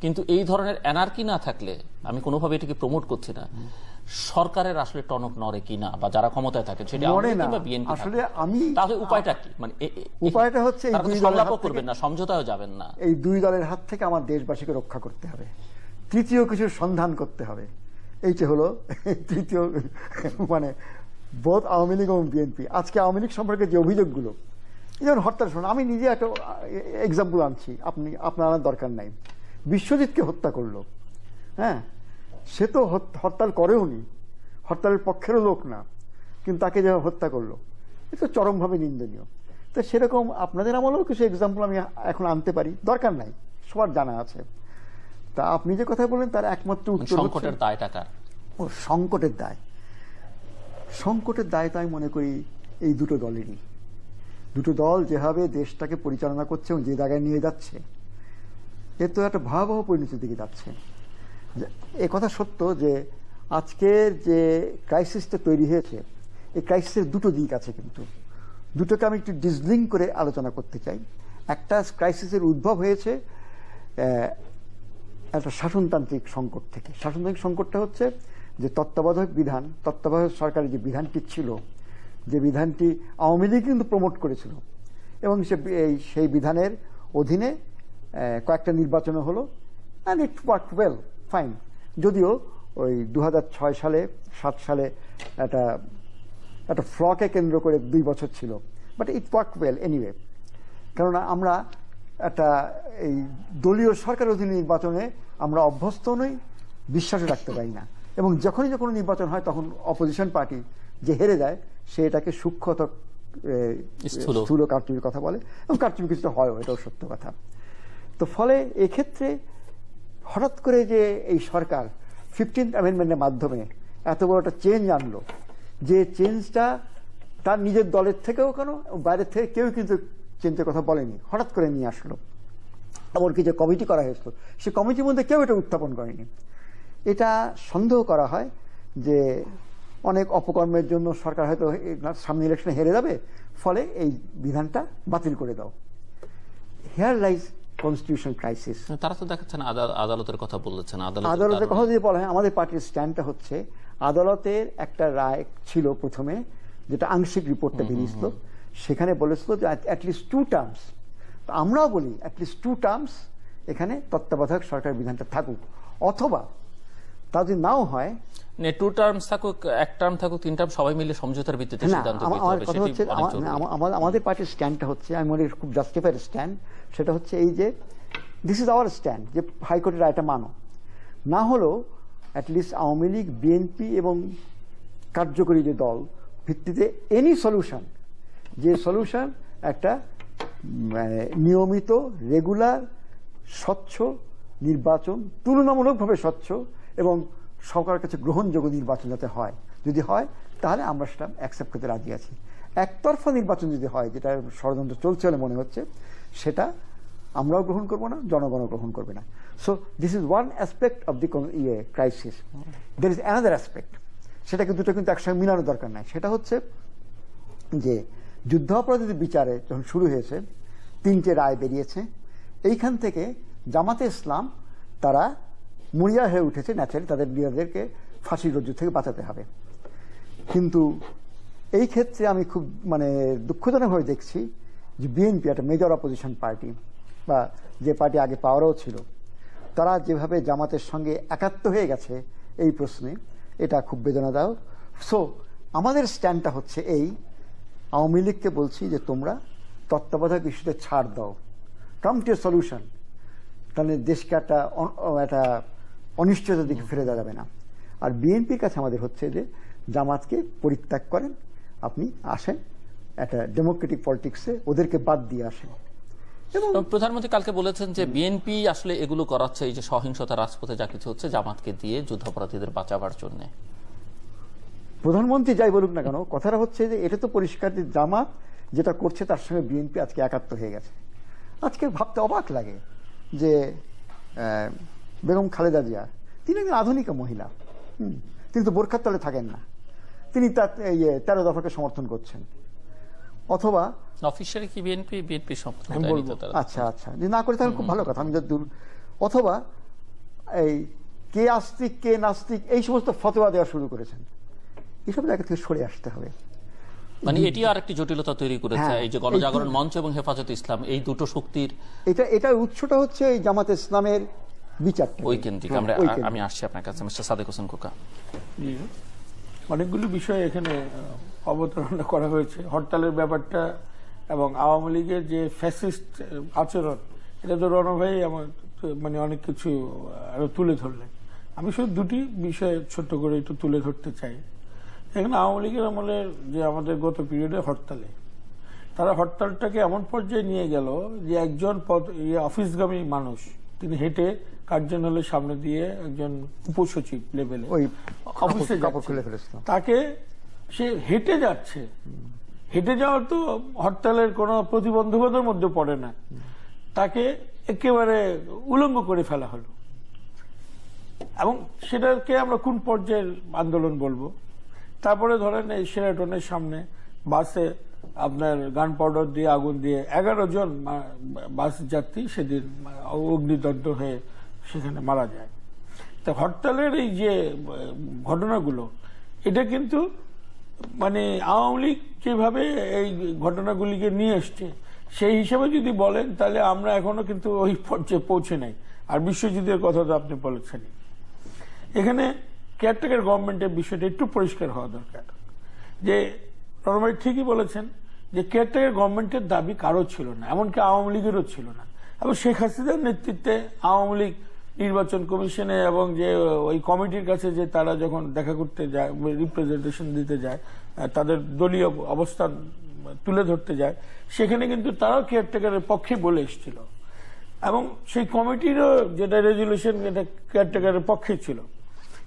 কিন্তু এই ধরনের এনার্কি না থাকলে আমি কোনোভাবে এটিকে প্রমোট করছি না সরকারের আসলে টনক নড়ে কিনা বা যারা ক্ষমতায় থাকে সেটা আসলে আমি উপায়টা কি মানে উপায়টা হচ্ছে এই দুই দলের করবেন না সমঝোতাও যাবেন না এই দুই দলের হাত থেকে আমার দেশবাসীকে রক্ষা করতে হবে তৃতীয় কিছু সন্ধান করতে হবে এইটা হলো তৃতীয় মানে বোধ আওয়ামী লীগ এবং বিএনপি আজকে আওয়ামী লীগ সম্পর্কে যে অভিযোগগুলো যেমন হরতাল শোনা আমি নিজে একটা এক্সাম্পল আনছি আপনি আপনার আনার দরকার নাই বিশ্বজিৎকে হত্যা করলো হ্যাঁ সে তো হরতাল করেও নি হরতালের পক্ষেরও লোক না কিন্তু তাকে যে হত্যা করলো এ তো চরমভাবে নিন্দনীয় তো সেরকম আপনাদের আমলেও কিছু এক্সাম্পল আমি এখন আনতে পারি দরকার নাই সবার জানা আছে তা আপনি যে কথা বলেন তার একমাত্র উত্তর সংকটের দায়টা কার ও সংকটের দায় সংকটের দায় তো আমি মনে করি এই দুটো দলেরই দুটো দল যেভাবে দেশটাকে পরিচালনা করছে এবং যে জায়গায় নিয়ে যাচ্ছে এ তো একটা ভয়াবহ পরিণতির দিকে যাচ্ছে এ কথা সত্য যে আজকের যে ক্রাইসিসটা তৈরি হয়েছে এই ক্রাইসিসের দুটো দিক আছে কিন্তু দুটোকে আমি একটু ডিসলিং করে আলোচনা করতে চাই একটা ক্রাইসিসের উদ্ভব হয়েছে একটা শাসনতান্ত্রিক সংকট থেকে শাসনতান্ত্রিক সংকটটা হচ্ছে যে তত্ত্বাবধায়ক বিধান তত্ত্বাবধায়ক সরকারের যে বিধানটি ছিল যে বিধানটি আওয়ামী লীগ কিন্তু প্রমোট করেছিল এবং সে এই সেই বিধানের অধীনে কয়েকটা নির্বাচন হলো and it work well fine যদিও ওই দু সালে সাত সালে একটা একটা ফ্লকে কেন্দ্র করে দুই বছর ছিল but it work well anyway কেননা আমরা একটা এই দলীয় সরকার অধীন নির্বাচনে আমরা অভ্যস্ত নই বিশ্বাসও রাখতে পারি না এবং যখনই যখন নির্বাচন হয় তখন অপোজিশন পার্টি যে হেরে যায় সে এটাকে সূক্ষ্মত স্থূল কারচুপির কথা বলে এবং কারচুপি কিছুটা হয় এটাও সত্য কথা তো ফলে এক্ষেত্রে হঠাৎ করে যে এই সরকার ফিফটিন্থ অ্যামেন্ডমেন্টের মাধ্যমে এত বড় একটা চেঞ্জ আনলো যে চেঞ্জটা তার নিজের দলের থেকেও কেন বাইরের থেকে কেউ কিন্তু চেঞ্জের কথা বলেনি হঠাৎ করে নিয়ে আসলো এমনকি যে কমিটি করা হয়েছিল সে কমিটির মধ্যে কেউ এটা উত্থাপন করেনি এটা সন্দেহ করা হয় যে অনেক অপকর্মের জন্য সরকার হয়তো সামনে ইলেকশনে হেরে যাবে ফলে এই বিধানটা বাতিল করে দাও হেয়ার লাইজ কনস্টিটিউশন ক্রাইসিস তারা তো দেখাচ্ছেন আদালতের কথা বলেছেন আদালতের কথা যদি বলা হয় আমাদের পার্টির স্ট্যান্ডটা হচ্ছে আদালতের একটা রায় ছিল প্রথমে যেটা আংশিক রিপোর্টটা বেরিয়েছিল সেখানে বলেছিল যে অ্যাটলিস্ট টু টার্মস আমরাও বলি অ্যাটলিস্ট টু টার্মস এখানে তত্ত্বাবধায়ক সরকার বিধানটা থাকুক অথবা তা যদি নাও হয় টু টার্ম থাকুক এক টার্ম থাকুক তিন টার্ম সবাই মিলে সমঝোতার ভিত্তিতে আমার কথা হচ্ছে আমাদের পার্টির স্ট্যান্ডটা হচ্ছে আমি মনে খুব জাস্টিফাইড স্ট্যান্ড সেটা হচ্ছে এই যে দিস ইজ আওয়ার স্ট্যান্ড যে হাইকোর্টের রায়টা মানো না হলেও অ্যাটলিস্ট আওয়ামী লীগ বিএনপি এবং কার্যকরী যে দল ভিত্তিতে এনি সলিউশন যে সলিউশন একটা নিয়মিত রেগুলার স্বচ্ছ নির্বাচন তুলনামূলকভাবে স্বচ্ছ এবং সরকারের কাছে গ্রহণযোগ্য নির্বাচন যাতে হয় যদি হয় তাহলে আমরা সেটা অ্যাকসেপ্ট করতে রাজি আছি একতরফা নির্বাচন যদি হয় যেটা ষড়যন্ত্র চলছে বলে মনে হচ্ছে সেটা আমরাও গ্রহণ করবো না জনগণও গ্রহণ করবে না so this is one aspect of the ইয়ে crisis there is another aspect সেটাকে দুটো কিন্তু একসঙ্গে মিলানোর দরকার নাই সেটা হচ্ছে যে যুদ্ধ অপরাধীদের বিচারে যখন শুরু হয়েছে তিনটে রায় বেরিয়েছে এইখান থেকে জামাতে ইসলাম তারা মরিয়া হয়ে উঠেছে ন্যাচারালি তাদের নিজেদেরকে ফাঁসির রজ্জু থেকে বাঁচাতে হবে কিন্তু এই ক্ষেত্রে আমি খুব মানে দুঃখজনকভাবে দেখছি যে বিএনপি একটা মেজর অপোজিশন পার্টি বা যে পার্টি আগে পাওয়ারও ছিল তারা যেভাবে জামাতের সঙ্গে একাত্ম হয়ে গেছে এই প্রশ্নে এটা খুব বেদনাদায়ক সো আমাদের স্ট্যান্ডটা হচ্ছে এই আওয়ামী লীগকে বলছি যে তোমরা তত্ত্বাবধায়ক ইস্যুতে ছাড় দাও কাম টু সলিউশন তাহলে দেশকে একটা একটা অনিশ্চয়তার দিকে ফিরে দেওয়া যাবে না আর বিএনপির কাছে আমাদের হচ্ছে যে জামাতকে পরিত্যাগ করেন আপনি আসেন একটা ডেমোক্রেটিক পলিটিক্সে ওদেরকে বাদ দিয়ে আসেন এবং প্রধানমন্ত্রী কালকে বলেছেন যে বিএনপি আসলে এগুলো করাচ্ছে এই যে সহিংসতা রাজপথে যা কিছু হচ্ছে জামাতকে দিয়ে যুদ্ধাপরাধীদের বাঁচাবার জন্য প্রধানমন্ত্রী যাই বলুক না কেন কথাটা হচ্ছে যে এটা তো পরিষ্কার যে জামাত যেটা করছে তার সঙ্গে বিএনপি আজকে একাত্ম হয়ে গেছে আজকে ভাবতে অবাক লাগে যে বেগম খালেদা জিয়া তিনি একজন আধুনিক মহিলা তিনি তো বোরখার তলে থাকেন না তিনি তার ইয়ে তেরো দফাকে সমর্থন করছেন অথবা অফিসারে কি বিএনপি বিএনপি সমর্থন আচ্ছা আচ্ছা যদি না করে তাহলে খুব ভালো কথা আমি যদ্দূর অথবা এই কে আস্তিক কে নাস্তিক এই সমস্ত ফতোয়া দেওয়া শুরু করেছেন এসব জায়গা থেকে সরে আসতে হবে মানে এটি আর একটি জটিলতা তৈরি করেছে হ্যাঁ। এই যে গণজাগরণ মঞ্চ এবং হেফাজত ইসলাম এই দুটো শক্তির এটা এটার উৎসটা হচ্ছে এই জামাত ইসলামের বিচারটা ওই কেন্দ্রিক হ্যাঁ, আমরা আমি আসছি আপনার কাছে মিস্টার সাদেক হোসেন খোকা অনেকগুলো বিষয় এখানে অবতারণা করা হয়েছে হরতালের ব্যাপারটা এবং আওয়ামী লীগের যে ফ্যাসিস্ট আচরণ এটা তো রণভাই আমার মানে অনেক কিছু আরো তুলে ধরলেন আমি শুধু দুটি বিষয় ছোট্ট করে একটু তুলে ধরতে চাই এখানে আওয়ামী লীগের আমলে যে আমাদের গত পিরিয়ডে হরতালে তারা হরতালটাকে এমন পর্যায়ে নিয়ে গেল যে একজন পদ অফিসগামী মানুষ তিনি হেঁটে কার্যালয়ের সামনে দিয়ে একজন উপসচিব লেভেলে ওই তাকে সে হেঁটে যাচ্ছে হেঁটে যাওয়ার তো হরতালের কোনো প্রতিবন্ধকতার মধ্যে পড়ে না তাকে একেবারে উলঙ্গ করে ফেলা হলো এবং সেটাকে আমরা কোন পর্যায়ের আন্দোলন বলবো তারপরে ধরেন এই সেরাটনের সামনে বাসে আপনার গান পাউডার দিয়ে আগুন দিয়ে এগারো জন বাস যাত্রী সেদিন অগ্নিদগ্ধ হয়ে সেখানে মারা যায় তো হরতালের এই যে ঘটনাগুলো এটা কিন্তু মানে আওয়ামী লীগ যেভাবে এই ঘটনাগুলিকে নিয়ে এসছে সেই হিসাবে যদি বলেন তাহলে আমরা এখনো কিন্তু ওই পর্যায়ে পৌঁছে নাই আর বিশ্বযুদ্ধের কথা তো আপনি বলেছেন এখানে কেয়ারটেকার গভর্নমেন্টের বিষয়টা একটু পরিষ্কার হওয়া দরকার যে রণভাই ঠিকই বলেছেন যে কেয়ারটেকার গভর্নমেন্টের দাবি কারো ছিল না এমনকি আওয়ামী লীগেরও ছিল না এবং শেখ হাসিনার নেতৃত্বে আওয়ামী লীগ নির্বাচন কমিশনে এবং যে ওই কমিটির কাছে যে তারা যখন দেখা করতে যায় রিপ্রেজেন্টেশন দিতে যায় তাদের দলীয় অবস্থান তুলে ধরতে যায় সেখানে কিন্তু তারাও কেয়ারটেকারের পক্ষে বলে এসেছিল এবং সেই কমিটিরও যেটা রেজুলেশন এটা কেয়ারটেকারের পক্ষে ছিল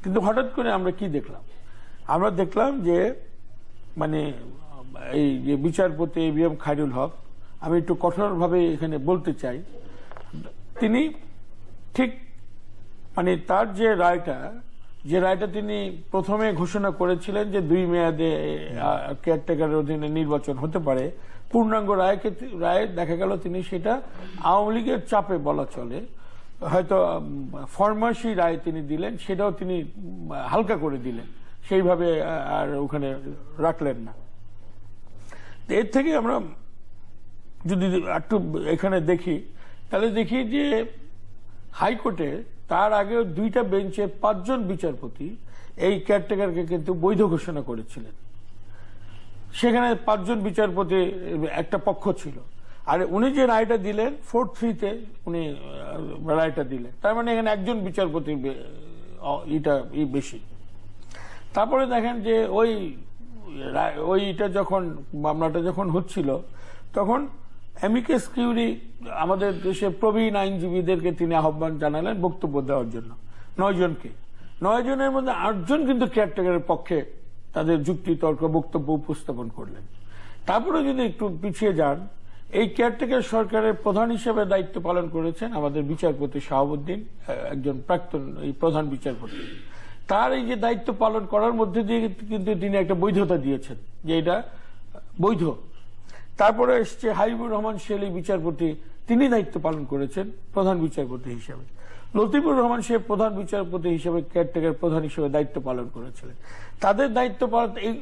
কিন্তু হঠাৎ করে আমরা কি দেখলাম আমরা দেখলাম যে মানে এই যে বিচারপতি A B M Khairul Haque আমি একটু কঠোরভাবে এখানে বলতে চাই তিনি ঠিক মানে তার যে রায়টা যে রায়টা তিনি প্রথমে ঘোষণা করেছিলেন যে দুই মেয়াদে কেয়ারটেকারের অধীনে নির্বাচন হতে পারে পূর্ণাঙ্গ রায়কে রায় দেখা গেল তিনি সেটা আওয়ামী লীগের চাপে বলা চলে হয়তো ফরমাসি রায় তিনি দিলেন সেটাও তিনি হালকা করে দিলেন সেইভাবে আর ওখানে রাখলেন না এর থেকে আমরা যদি একটু এখানে দেখি তাহলে দেখি যে হাইকোর্টে তার আগেও দুইটা বেঞ্চে পাঁচজন বিচারপতি এই কেয়ারটেকারকে কিন্তু বৈধ ঘোষণা করেছিলেন সেখানে পাঁচজন বিচারপতি একটা পক্ষ ছিল আর উনি যে রায়টা দিলেন ফোর থ্রিতে উনি রায়টা দিলেন তার মানে এখানে একজন বিচারপতি এটা বেশি তারপরে দেখেন যে ওই ওইটা যখন মামলাটা যখন হচ্ছিল তখন অ্যামিকেস কিউরি আমাদের দেশে প্রবীণ আইনজীবীদেরকে তিনি আহ্বান জানালেন বক্তব্য দেওয়ার জন্য নয়জনকে জনের মধ্যে আটজন কিন্তু কেয়ারটেকারের পক্ষে তাদের যুক্তি তর্ক বক্তব্য উপস্থাপন করলেন তারপরে যদি একটু পিছিয়ে যান এই কেয়ারটেকার সরকারের প্রধান হিসেবে দায়িত্ব পালন করেছেন আমাদের বিচারপতি শাহাবুদ্দিন একজন প্রাক্তন এই প্রধান বিচারপতি তার এই যে দায়িত্ব পালন করার মধ্যে দিয়ে কিন্তু তিনি একটা বৈধতা দিয়েছেন যে এটা বৈধ তারপরে এসছে হাইবুর রহমান শেলি বিচারপতি তিনি দায়িত্ব পালন করেছেন প্রধান বিচারপতি হিসেবে লতিফুর রহমান শেখ প্রধান বিচারপতি হিসেবে কেয়ারটেকার প্রধান হিসেবে দায়িত্ব পালন করেছিলেন তাদের দায়িত্ব পালন এই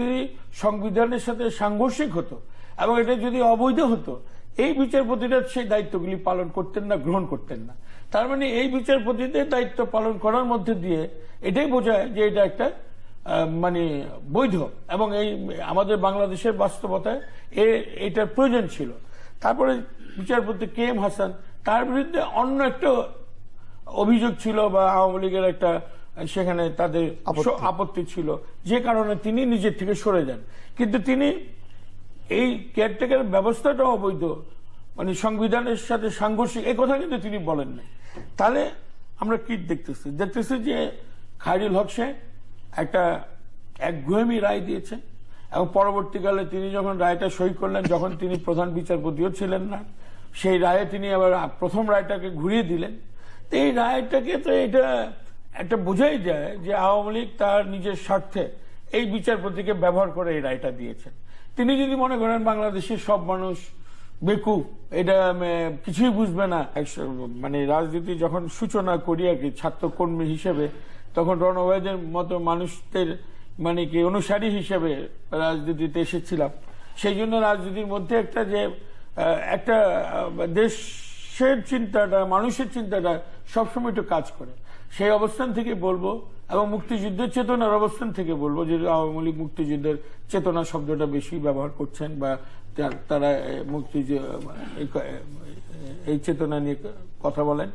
যদি সংবিধানের সাথে সাংঘর্ষিক হতো এবং এটা যদি অবৈধ হতো এই বিচারপতিরা সেই দায়িত্বগুলি পালন করতেন না গ্রহণ করতেন না তার মানে এই বিচারপতিদের দায়িত্ব পালন করার মধ্যে দিয়ে এটাই বোঝায় যে এটা একটা মানে বৈধ এবং এই আমাদের বাংলাদেশের বাস্তবতায় এ এটার প্রয়োজন ছিল তারপরে বিচারপতি কে এম হাসান তার বিরুদ্ধে অন্য একটা অভিযোগ ছিল বা আওয়ামী লীগের একটা সেখানে তাদের আপত্তি ছিল যে কারণে তিনি নিজের থেকে সরে যান কিন্তু তিনি এই কেয়ারটেকার ব্যবস্থাটা অবৈধ মানে সংবিধানের সাথে সাংঘর্ষিক এ কথা কিন্তু তিনি বলেন না তাহলে আমরা কি দেখতেছি দেখতেছি যে খায়রুল হক শেখ একটা একগুয়েমি রায় দিয়েছেন এবং পরবর্তীকালে তিনি যখন রায়টা সই করলেন যখন তিনি প্রধান বিচারপতিও ছিলেন না সেই রায়ে তিনি আবার প্রথম রায়টাকে ঘুরিয়ে দিলেন এই রায়টাকে তো এটা একটা বোঝাই যায় যে আওয়ামী লীগ তার নিজের স্বার্থে এই বিচারপতিকে ব্যবহার করে এই রায়টা দিয়েছেন তিনি যদি মনে করেন বাংলাদেশের সব মানুষ বেকু এটা কিছুই বুঝবে না মানে রাজনীতি যখন সূচনা করি আর কি ছাত্রকর্মী হিসেবে তখন রণবাইদের মতো মানুষদের মানে কি অনুসারী হিসেবে রাজনীতিতে এসেছিলাম সেই জন্য রাজনীতির মধ্যে একটা যে একটা দেশের চিন্তাটা মানুষের চিন্তাটা সবসময় একটু কাজ করে সেই অবস্থান থেকে বলবো এবং মুক্তিযুদ্ধের চেতনার অবস্থান থেকে বলবো যে আওয়ামী লীগ মুক্তিযুদ্ধের চেতনা শব্দটা বেশি ব্যবহার করছেন বা তারা মুক্তিযুদ্ধ এই চেতনা নিয়ে কথা বলেন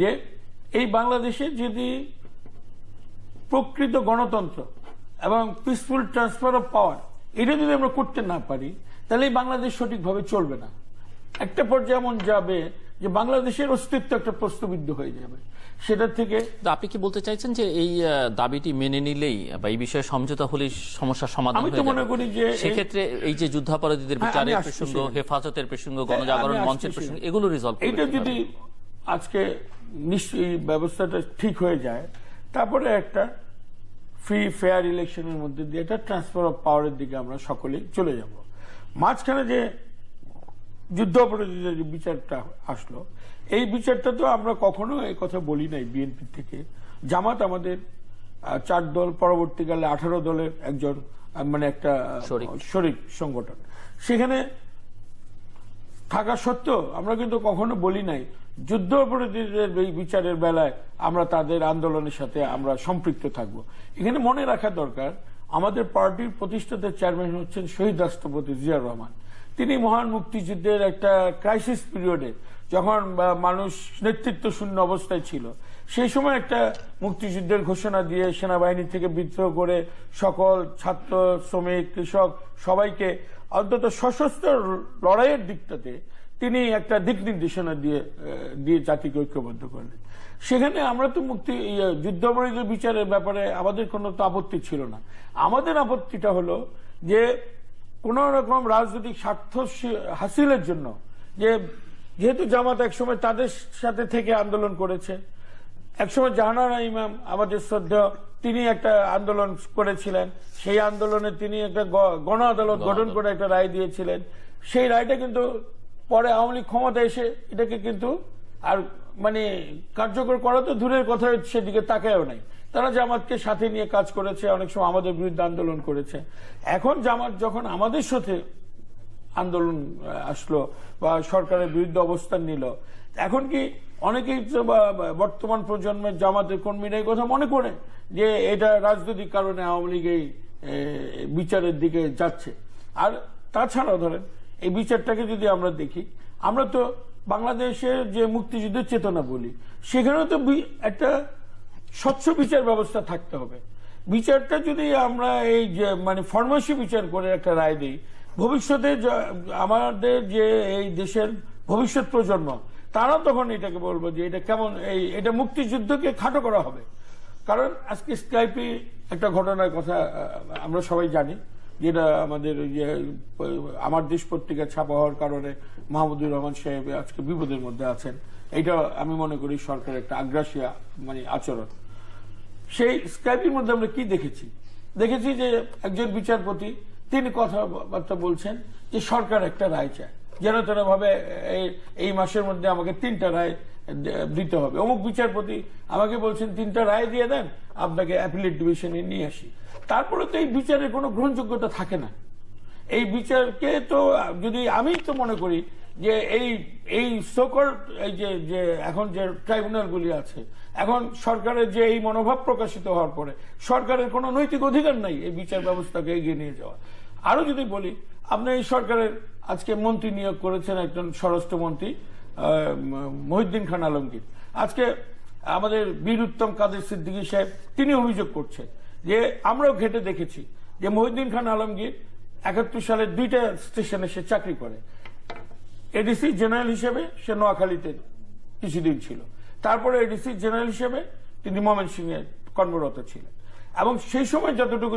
যে এই বাংলাদেশে যদি প্রকৃত গণতন্ত্র এবং পিসফুল ট্রান্সফার অফ পাওয়ার এটা যদি আমরা করতে না পারি তাহলে বাংলাদেশ সঠিকভাবে চলবে না একটা পর্যায়ে এমন যাবে যে বাংলাদেশের অস্তিত্ব একটা প্রশ্নবিদ্ধ হয়ে যাবে সেটা থেকে আপনি কি বলতে চাইছেন যে এই দাবিটি মেনে নিলেই বা এই বিষয়ে সমঝোতা হলে সমস্যার সমাধান আমি তো মনে করি যে সেক্ষেত্রে এই যে যুদ্ধাপরাধীদের হ্যাঁ, বিচারের প্রসঙ্গ হেফাজতের প্রসঙ্গ হ্যাঁ, গণজাগরণ মঞ্চের প্রসঙ্গ এগুলো রিজলভ এটা যদি আজকে নিশ্চয়ই ব্যবস্থাটা ঠিক হয়ে যায় তারপরে একটা ফ্রি ফেয়ার ইলেকশনের মধ্যে দিয়ে একটা ট্রান্সফার অফ পাওয়ারের দিকে আমরা সকলেই চলে যাব মাঝখানে যে যুদ্ধ অপরাধীদের যে বিচারটা আসলো এই বিচারটা তো আমরা কখনো এই কথা বলি নাই বিএনপি থেকে জামাত আমাদের চার দল পরবর্তীকালে আঠারো দলের একজন মানে একটা শরিক সংগঠন সেখানে থাকা সত্ত্বেও আমরা কিন্তু কখনো বলি নাই যুদ্ধপরাধীদের এই বিচারের বেলায় আমরা তাদের আন্দোলনের সাথে আমরা সম্পৃক্ত থাকব এখানে মনে রাখা দরকার আমাদের পার্টির প্রতিষ্ঠাতা চেয়ারম্যান হচ্ছেন শহীদ রাষ্ট্রপতি জিয়াউর রহমান তিনি মহান মুক্তিযুদ্ধের একটা ক্রাইসিস পিরিয়ডে যখন মানুষ নেতৃত্ব শূন্য অবস্থায় ছিল সেই সময় একটা মুক্তিযুদ্ধের ঘোষণা দিয়ে সেনাবাহিনী থেকে বিদ্রোহ করে সকল ছাত্র শ্রমিক কৃষক সবাইকে অন্তত সশস্ত্র লড়াইয়ের দিকটাতে তিনি একটা দিক নির্দেশনা দিয়ে দিয়ে জাতিকে ঐক্যবদ্ধ করলেন সেখানে আমরা তো মুক্তি যুদ্ধাপরাধ বিচারের ব্যাপারে আমাদের কোনো তো আপত্তি ছিল না আমাদের আপত্তিটা হলো যে কোন রকম রাজনৈতিক স্বার্থ হাসিলের জন্য যে যেহেতু জামাত একসময় তাদের সাথে থেকে আন্দোলন করেছে একসময় জাহানারা ইমাম আমাদের শ্রদ্ধা তিনি একটা আন্দোলন করেছিলেন সেই আন্দোলনে তিনি একটা গণ আদালত গঠন করে একটা রায় দিয়েছিলেন সেই রায়টা কিন্তু পরে আওয়ামী লীগ ক্ষমতা এসে এটাকে কিন্তু আর মানে কার্যকর করা তো দূরের কথা সেদিকে তাকায়ও নাই তারা জামাতকে সাথে নিয়ে কাজ করেছে অনেক সময় আমাদের বিরুদ্ধে আন্দোলন করেছে এখন জামাত যখন আমাদের সাথে আন্দোলন আসলো বা সরকারের বিরুদ্ধে অবস্থান নিল এখন কি অনেকেই বর্তমান প্রজন্মের জামাতের কর্মীরা এই কথা মনে করে যে এটা রাজনৈতিক কারণে আওয়ামী লীগ বিচারের দিকে যাচ্ছে আর তাছাড়াও ধরেন এই বিচারটাকে যদি আমরা দেখি আমরা তো বাংলাদেশের যে মুক্তিযুদ্ধের চেতনা বলি সেখানেও তো একটা স্বচ্ছ বিচার ব্যবস্থা থাকতে হবে বিচারটা যদি আমরা এই যে মানে ফরমাসি বিচার করে একটা রায় দিই ভবিষ্যতে আমাদের যে এই দেশের ভবিষ্যৎ প্রজন্ম তারা তখন এটাকে বলবো যে এটা কেমন এই এটা মুক্তিযুদ্ধকে খাটো করা হবে কারণ আজকে স্কাইপি একটা ঘটনার কথা আমরা সবাই জানি যেটা আমাদের যে আমার দেশ পত্রিকা ছাপা হওয়ার কারণে মাহমুদুর রহমান সাহেব আজকে বিপদের মধ্যে আছেন এটা আমি মনে করি সরকারের একটা আগ্রাসী মানে আচরণ সেই স্ক্রাইপের মধ্যে আমরা কি দেখেছি দেখেছি যে একজন বিচারপতি তিনি কথাবার্তা বলছেন যে সরকার একটা রায় চায় যেন তারা ভাবে এই মাসের মধ্যে আমাকে তিনটা রায় দিতে হবে অমুক বিচারপতি আমাকে বলছেন তিনটা রায় দিয়ে দেন আপনাকে অ্যাপিলেট ডিভিশনে নিয়ে আসি তারপরে তো এই বিচারের কোনো গ্রহণযোগ্যতা থাকে না এই বিচারকে তো যদি আমি তো মনে করি যে এই এই সকল এই যে যে এখন যে ট্রাইব্যুনালগুলি আছে এখন সরকারের যে এই মনোভাব প্রকাশিত হওয়ার পরে সরকারের কোনো নৈতিক অধিকার নাই এই বিচার ব্যবস্থাকে এগিয়ে নিয়ে যাওয়া আরও যদি বলি আপনি এই সরকারের আজকে মন্ত্রী নিয়োগ করেছেন একজন স্বরাষ্ট্রমন্ত্রী মহিউদ্দিন খান আলমগীর আজকে আমাদের বীর উত্তম কাদের সিদ্দিকী সাহেব তিনি অভিযোগ করছেন যে আমরাও ঘেটে দেখেছি যে মহিউদ্দিন খান আলমগীর একাত্তর সালে দুইটা স্টেশনে সে চাকরি করে এডিসি জেনারেল হিসেবে সে নোয়াখালীতে কিছুদিন ছিল তারপরে এডিসি জেনারেল হিসেবে তিনি মোমেন সিং এর কর্মরত ছিলেন এবং সেই সময় যতটুকু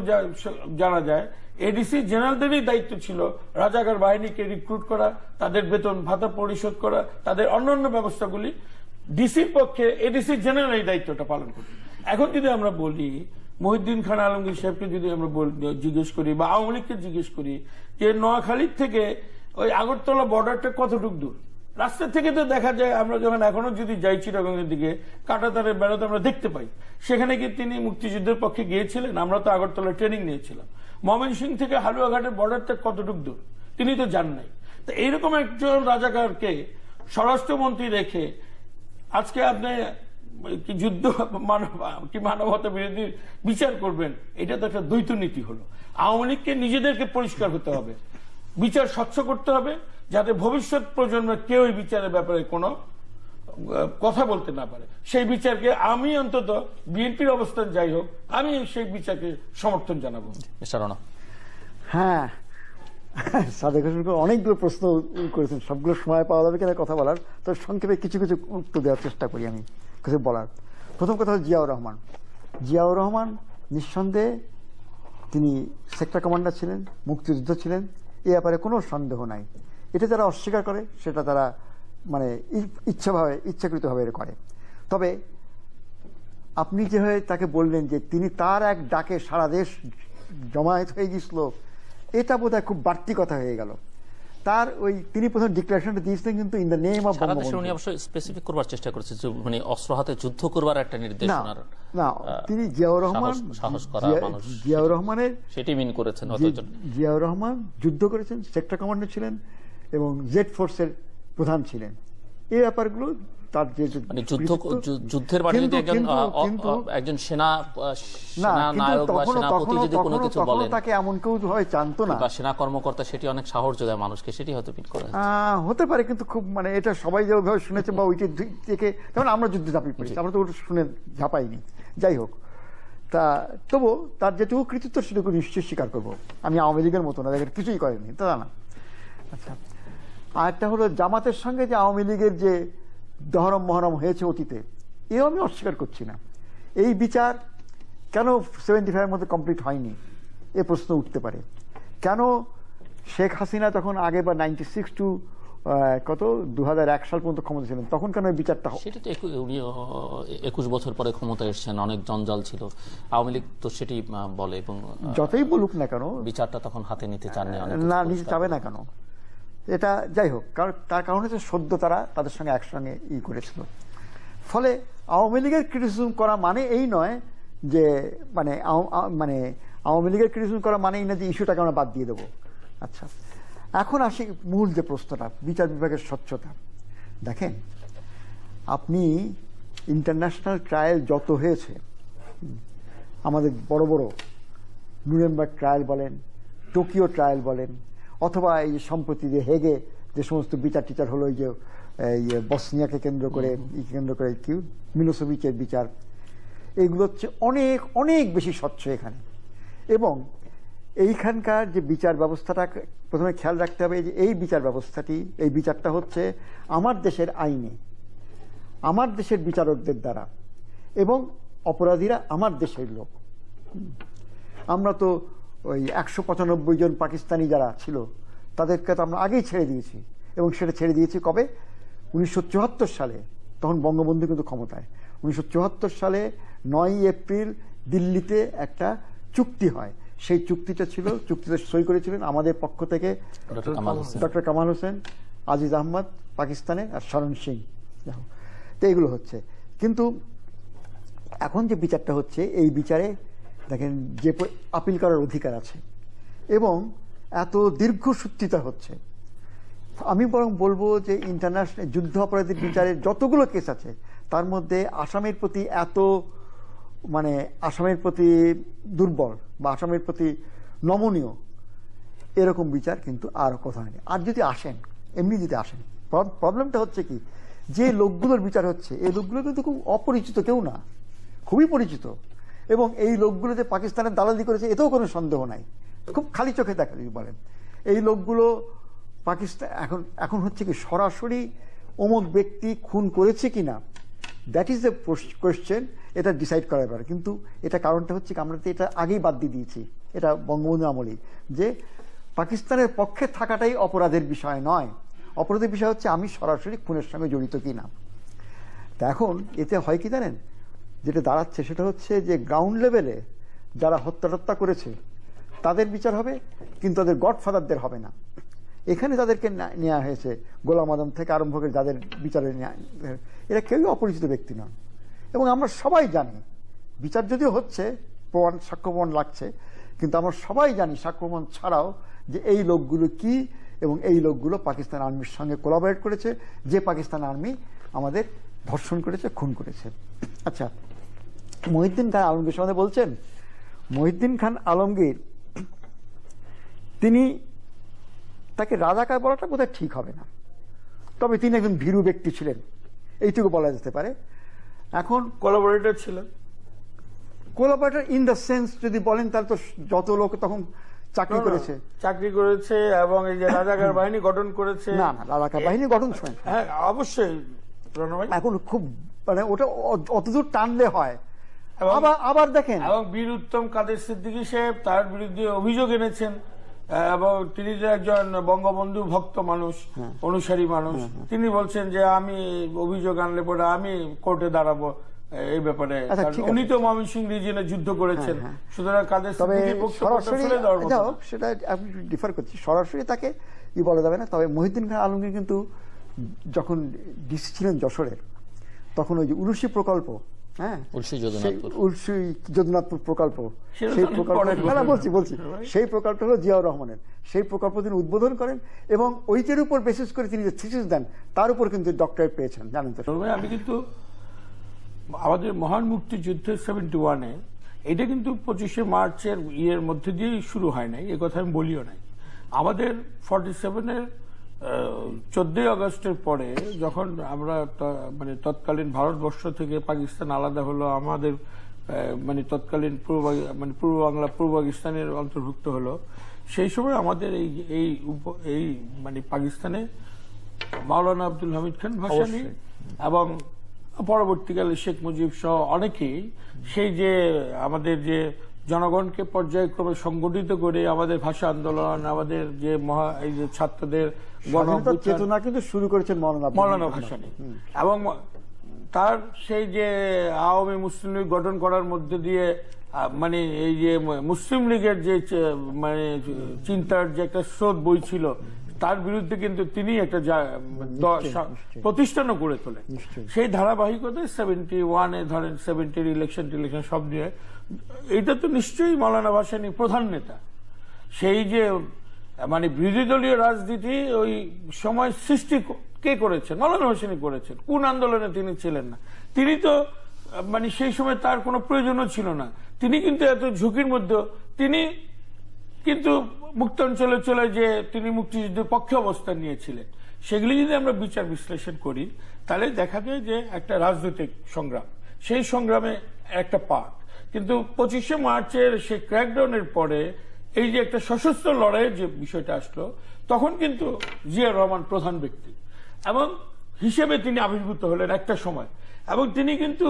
জানা যায় এডিসি জেনারেলদেরই দায়িত্ব ছিল রাজাকার বাহিনীকে রিক্রুট করা তাদের বেতন ভাতা পরিশোধ করা তাদের অন্যান্য ব্যবস্থাগুলি ডিসির পক্ষে এডিসি জেনারেল এই দায়িত্বটা পালন করত এখন যদি আমরা বলি মহিদ্দিন খান আলমগীর সাহেবকে যদি আমরা জিজ্ঞেস করি বা আওয়ামী লীগকে জিজ্ঞেস করি যে নোয়াখালীর থেকে ওই আগরতলা বর্ডারটা কতটুক দূর রাস্তা থেকে তো দেখা যায় আমরা যখন এখনো যদি যাই চিটাগঙ্গের দিকে কাটাতারে বেড়াতে আমরা দেখতে পাই সেখানে গিয়ে তিনি মুক্তিযুদ্ধের পক্ষে গিয়েছিলেন আমরা তো আগরতলা ট্রেনিং নিয়েছিলাম সিং থেকে হালুয়াঘাটের বর্ডারটা কতটুক দূর তিনি তো যান নাই তো এইরকম একজন রাজাকারকে স্বরাষ্ট্রমন্ত্রী রেখে আজকে আপনি কি যুদ্ধ মানব কি মানবতা বিরোধী বিচার করবেন এটা তো একটা দ্বৈত নীতি হলো আওয়ামী লীগকে নিজেদেরকে পরিষ্কার হতে হবে বিচার স্বচ্ছ করতে হবে যাতে ভবিষ্যৎ প্রজন্মের কেউ এই বিচারের ব্যাপারে কোনো কথা বলতে না পারে সেই বিচারকে আমি অন্তত বিএনপির অবস্থান যাই হোক আমি সেই বিচারকে সমর্থন জানাবো হ্যাঁ সাদেক হোসেনকে অনেকগুলো প্রশ্ন করেছেন সবগুলো সময় পাওয়া যাবে কিনা কথা বলার তো সংক্ষেপে কিছু কিছু উত্তর দেওয়ার চেষ্টা করি আমি কিছু বলার প্রথম কথা জিয়াউর রহমান জিয়াউর রহমান নিঃসন্দেহে তিনি সেক্টর কমান্ডার ছিলেন মুক্তিযুদ্ধ ছিলেন এ ব্যাপারে কোনো সন্দেহ নাই এটা যারা অস্বীকার করে সেটা তারা মানে ইচ্ছাভাবে ইচ্ছাকৃতভাবে করে তবে আপনি যেভাবে তাকে বললেন যে তিনি তার এক ডাকে সারা দেশ জমায়েত হয়ে গিয়েছিল এটা বোধহয় খুব বাড়তি কথা হয়ে গেল তার ওই তিনি প্রথম ডিক্লারেশনটা দিয়েছিলেন কিন্তু in the name of Bangabandhu উনি অবশ্য স্পেসিফিক করবার চেষ্টা করেছে যে মানে অস্ত্র হাতে যুদ্ধ করবার একটা নির্দেশনার না তিনি জিয়াউর রহমান সাহস করা মানুষ জিয়াউর রহমানের সেটি মিন করেছেন অতজন জিয়াউর রহমান যুদ্ধ করেছেন সেক্টর কমান্ডার ছিলেন এবং জেড ফোর্সের প্রধান ছিলেন এই ব্যাপারগুলো তার যে মানে যুদ্ধ যুদ্ধের মাঠে একজন একজন সেনা না বা সেনাপতি কোনো কিছু বলেন তাকে এমন কেউ হয় জানতো না বা সেনা কর্মকর্তা সেটি অনেক সাহস দেয় মানুষকে সেটি হয়তো পিট করে হতে পারে কিন্তু খুব মানে এটা সবাই যেভাবে শুনেছে বা ওইটির থেকে যেমন আমরা যুদ্ধে ঝাঁপিয়ে পড়েছি আমরা তো ওটা শুনে ঝাঁপাইনি যাই হোক তা তবু তার যেটুকু কৃতিত্ব সেটুকু নিশ্চয়ই স্বীকার করবো আমি আওয়ামী লীগের মতো না দেখেন কিছুই করেনি তা না আচ্ছা আর একটা হলো জামাতের সঙ্গে যে আওয়ামী লীগের যে দহরম মহরম হয়েছে অতীতে এও আমি অস্বীকার করছি না এই বিচার কেন সেভেন্টি ফাইভের মধ্যে কমপ্লিট হয়নি এ প্রশ্ন উঠতে পারে কেন শেখ হাসিনা তখন আগে বা নাইনটি সিক্স টু কত দু সাল পর্যন্ত ক্ষমতা ছিলেন তখন কেন বিচারটা সেটা তো উনি একুশ বছর পরে ক্ষমতা এসেছেন অনেক জঞ্জাল ছিল আওয়ামী লীগ তো সেটি বলে এবং যতই বলুক না কেন বিচারটা তখন হাতে নিতে চাননি না নিতে চাবে না কেন এটা যাই হোক কারণ তার কারণ হচ্ছে সদ্য তারা তাদের সঙ্গে একসঙ্গে ই করেছিল ফলে আওয়ামী লীগের ক্রিটিসিজম করা মানে এই নয় যে মানে মানে আওয়ামী লীগের ক্রিটিসিজম করা মানে এই না যে ইস্যুটাকে আমরা বাদ দিয়ে দেবো আচ্ছা এখন আসি মূল যে প্রশ্নটা বিচার বিভাগের স্বচ্ছতা দেখেন আপনি ইন্টারন্যাশনাল ট্রায়াল যত হয়েছে আমাদের বড় বড় নুরেমবার্গ ট্রায়াল বলেন টোকিও ট্রায়াল বলেন অথবা এই সম্প্রতি যে হেগে যে সমস্ত বিচার টিচার হলো ওই যে এই বসনিয়াকে কেন্দ্র করে কেন্দ্র করে কি মিলোসোভিচের বিচার এগুলো হচ্ছে অনেক অনেক বেশি স্বচ্ছ এখানে এবং এইখানকার যে বিচার ব্যবস্থাটা প্রথমে খেয়াল রাখতে হবে যে এই বিচার ব্যবস্থাটি এই বিচারটা হচ্ছে আমার দেশের আইনে আমার দেশের বিচারকদের দ্বারা এবং অপরাধীরা আমার দেশের লোক আমরা তো ওই একশো পঁচানব্বই জন পাকিস্তানি যারা ছিল তাদেরকে তো আমরা আগেই ছেড়ে দিয়েছি এবং সেটা ছেড়ে দিয়েছি কবে উনিশশো সালে তখন বঙ্গবন্ধু কিন্তু ক্ষমতায় উনিশশো সালে নয় এপ্রিল দিল্লিতে একটা চুক্তি হয় সেই চুক্তিটা ছিল চুক্তিতে সই করেছিলেন আমাদের পক্ষ থেকে ডক্টর কামাল হোসেন আজিজ আহমদ পাকিস্তানে আর শরণ সিং তো এইগুলো হচ্ছে কিন্তু এখন যে বিচারটা হচ্ছে এই বিচারে দেখেন যে আপিল করার অধিকার আছে এবং এত দীর্ঘ সূত্রিতা হচ্ছে আমি বরং বলবো যে ইন্টারন্যাশনাল যুদ্ধ অপরাধীর বিচারের যতগুলো কেস আছে তার মধ্যে আসামের প্রতি এত মানে আসামের প্রতি দুর্বল বা আসামের প্রতি নমনীয় এরকম বিচার কিন্তু আর কোথাও নেই আর যদি আসেন এমনি যদি আসেন প্রবলেমটা হচ্ছে কি যে লোকগুলোর বিচার হচ্ছে এই লোকগুলো কিন্তু খুব অপরিচিত কেউ না খুবই পরিচিত এবং এই লোকগুলো যে পাকিস্তানের দালালি করেছে এতেও কোনো সন্দেহ নাই খুব খালি চোখে দেখা যদি বলেন এই লোকগুলো পাকিস্তান এখন এখন হচ্ছে কি সরাসরি অমুক ব্যক্তি খুন করেছে কি না দ্যাট ইজ দ্য কোয়েশ্চেন এটা ডিসাইড করার ব্যাপারে কিন্তু এটা কারণটা হচ্ছে আমরা তো এটা আগেই বাদ দিয়ে দিয়েছি এটা বঙ্গবন্ধু আমলি যে পাকিস্তানের পক্ষে থাকাটাই অপরাধের বিষয় নয় অপরাধের বিষয় হচ্ছে আমি সরাসরি খুনের সঙ্গে জড়িত কি না তা এখন এতে হয় কি জানেন যেটা দাঁড়াচ্ছে সেটা হচ্ছে যে গ্রাউন্ড লেভেলে যারা হত্যা টত্যা করেছে তাদের বিচার হবে কিন্তু তাদের গডফাদারদের হবে না এখানে তাদেরকে নেওয়া হয়েছে গোলাম আদম থেকে আরম্ভ করে যাদের বিচারে এরা কেউই অপরিচিত ব্যক্তি নন এবং আমরা সবাই জানি বিচার যদিও হচ্ছে প্রমাণ সাক্ষ্য প্রমাণ লাগছে কিন্তু আমরা সবাই জানি সাক্ষ্য প্রমাণ ছাড়াও যে এই লোকগুলো কি এবং এই লোকগুলো পাকিস্তান আর্মির সঙ্গে কোলাবরেট করেছে যে পাকিস্তান আর্মি আমাদের ধর্ষণ করেছে খুন করেছে আচ্ছা মহিদ্দিন খান আলমগীর সম্বন্ধে বলছেন মহিদ্দিন খান আলমগীর তিনি তাকে রাজাকার বলাটা বোধহয় ঠিক হবে না তবে তিনি একজন ভীরু ব্যক্তি ছিলেন এইটুকু বলা যেতে পারে এখন কোলাবোরেটর ছিলেন কোলাবোরেটর ইন দ্য সেন্স যদি বলেন তাহলে তো যত লোক তখন চাকরি করেছে চাকরি করেছে এবং এই যে রাজাকার বাহিনী গঠন করেছে না না রাজাকার বাহিনী গঠন শোনেন হ্যাঁ অবশ্যই এখন খুব মানে ওটা অতদূর টানলে হয় আবার আবার দেখেন এবং বীর উত্তম কাদের সিদ্দিকী সাহেব তার বিরুদ্ধে অভিযোগ এনেছেন এবং তিনি যে একজন বঙ্গবন্ধু ভক্ত মানুষ হ্যাঁ। অনুসারী মানুষ হ্যাঁ, হ্যাঁ। তিনি বলছেন যে আমি অভিযোগ আনলে পরে আমি কোর্টে দাঁড়াবো এই ব্যাপারে উনি তো ময়মনসিং রিজিনে যুদ্ধ করেছেন সুতরাং কাদের তবে সরাসরি সেটা আমি ডিফার করছি সরাসরি তাকে ই বলা যাবে না তবে মহিদ্দিন খান আলমগীর কিন্তু যখন ডিসি ছিলেন যশোরের তখন ওই যে উরুষি প্রকল্প হ্যাঁ উলসি যদুনাথপুর প্রকল্প হ্যাঁ, হ্যাঁ, সেই প্রকল্প না বলছি হলো জিয়াউর রহমানের সেই প্রকল্প তিনি উদ্বোধন করেন এবং ওইটির উপর বেসিস করে তিনি যে থিসিস দেন তার উপর কিন্তু ডক্টর পেয়েছেন জানেন তো আমি কিন্তু আমাদের মহান মুক্তিযুদ্ধ সেভেন্টি ওয়ানে এটা কিন্তু পঁচিশে মার্চের ইয়ের মধ্যে দিয়েই শুরু হয় নাই এ কথা আমি বলিও নাই আমাদের ফর্টি সেভেনের চোদ্দই আগস্টের পরে যখন আমরা মানে তৎকালীন ভারতবর্ষ থেকে পাকিস্তান আলাদা হলো আমাদের মানে তৎকালীন পূর্ব মানে পূর্ব বাংলা পূর্ব পাকিস্তানের অন্তর্ভুক্ত হলো সেই সময় আমাদের এই এই এই মানে পাকিস্তানে মাওলানা আব্দুল হামিদ খান ভাসানি এবং পরবর্তীকালে শেখ মুজিব সহ অনেকেই সেই যে আমাদের যে জনগণকে পর্যায়ক্রমে সংগঠিত করে আমাদের ভাষা আন্দোলন আমাদের যে মহা এই যে ছাত্রদের চেতনা কিন্তু শুরু করেছেন মৌলানা মৌলানা ভাসানী এবং তার সেই যে আওয়ামী মুসলিম লীগ গঠন করার মধ্যে দিয়ে মানে এই যে মুসলিম লীগের যে মানে চিন্তার যে একটা স্রোত বই ছিল তার বিরুদ্ধে কিন্তু তিনি একটা প্রতিষ্ঠানও গড়ে তোলে সেই ধারাবাহিকতায় সেভেন্টি ওয়ানে ধরেন সেভেন্টির ইলেকশন টিলেকশন সব নিয়ে এটা তো নিশ্চয়ই মৌলানা ভাসানী প্রধান নেতা সেই যে মানে বিরোধী দলীয় রাজনীতি ওই সময় সৃষ্টি কে করেছেন মৌলানা হোসেনই করেছেন কোন আন্দোলনে তিনি ছিলেন না তিনি তো মানে সেই সময় তার কোনো প্রয়োজনও ছিল না তিনি কিন্তু এত ঝুঁকির মধ্যে তিনি কিন্তু অঞ্চলে চলে যে তিনি মুক্তিযুদ্ধের পক্ষে অবস্থান নিয়েছিলেন সেগুলি যদি আমরা বিচার বিশ্লেষণ করি তাহলে দেখা যায় যে একটা রাজনৈতিক সংগ্রাম সেই সংগ্রামে একটা পার্ট কিন্তু পঁচিশে মার্চের সেই ক্র্যাকডাউনের পরে এই যে একটা সশস্ত্র লড়াইয়ের যে বিষয়টা আসলো তখন কিন্তু জিয়া রহমান প্রধান ব্যক্তি এবং হিসেবে তিনি আবির্ভূত হলেন একটা সময় এবং তিনি কিন্তু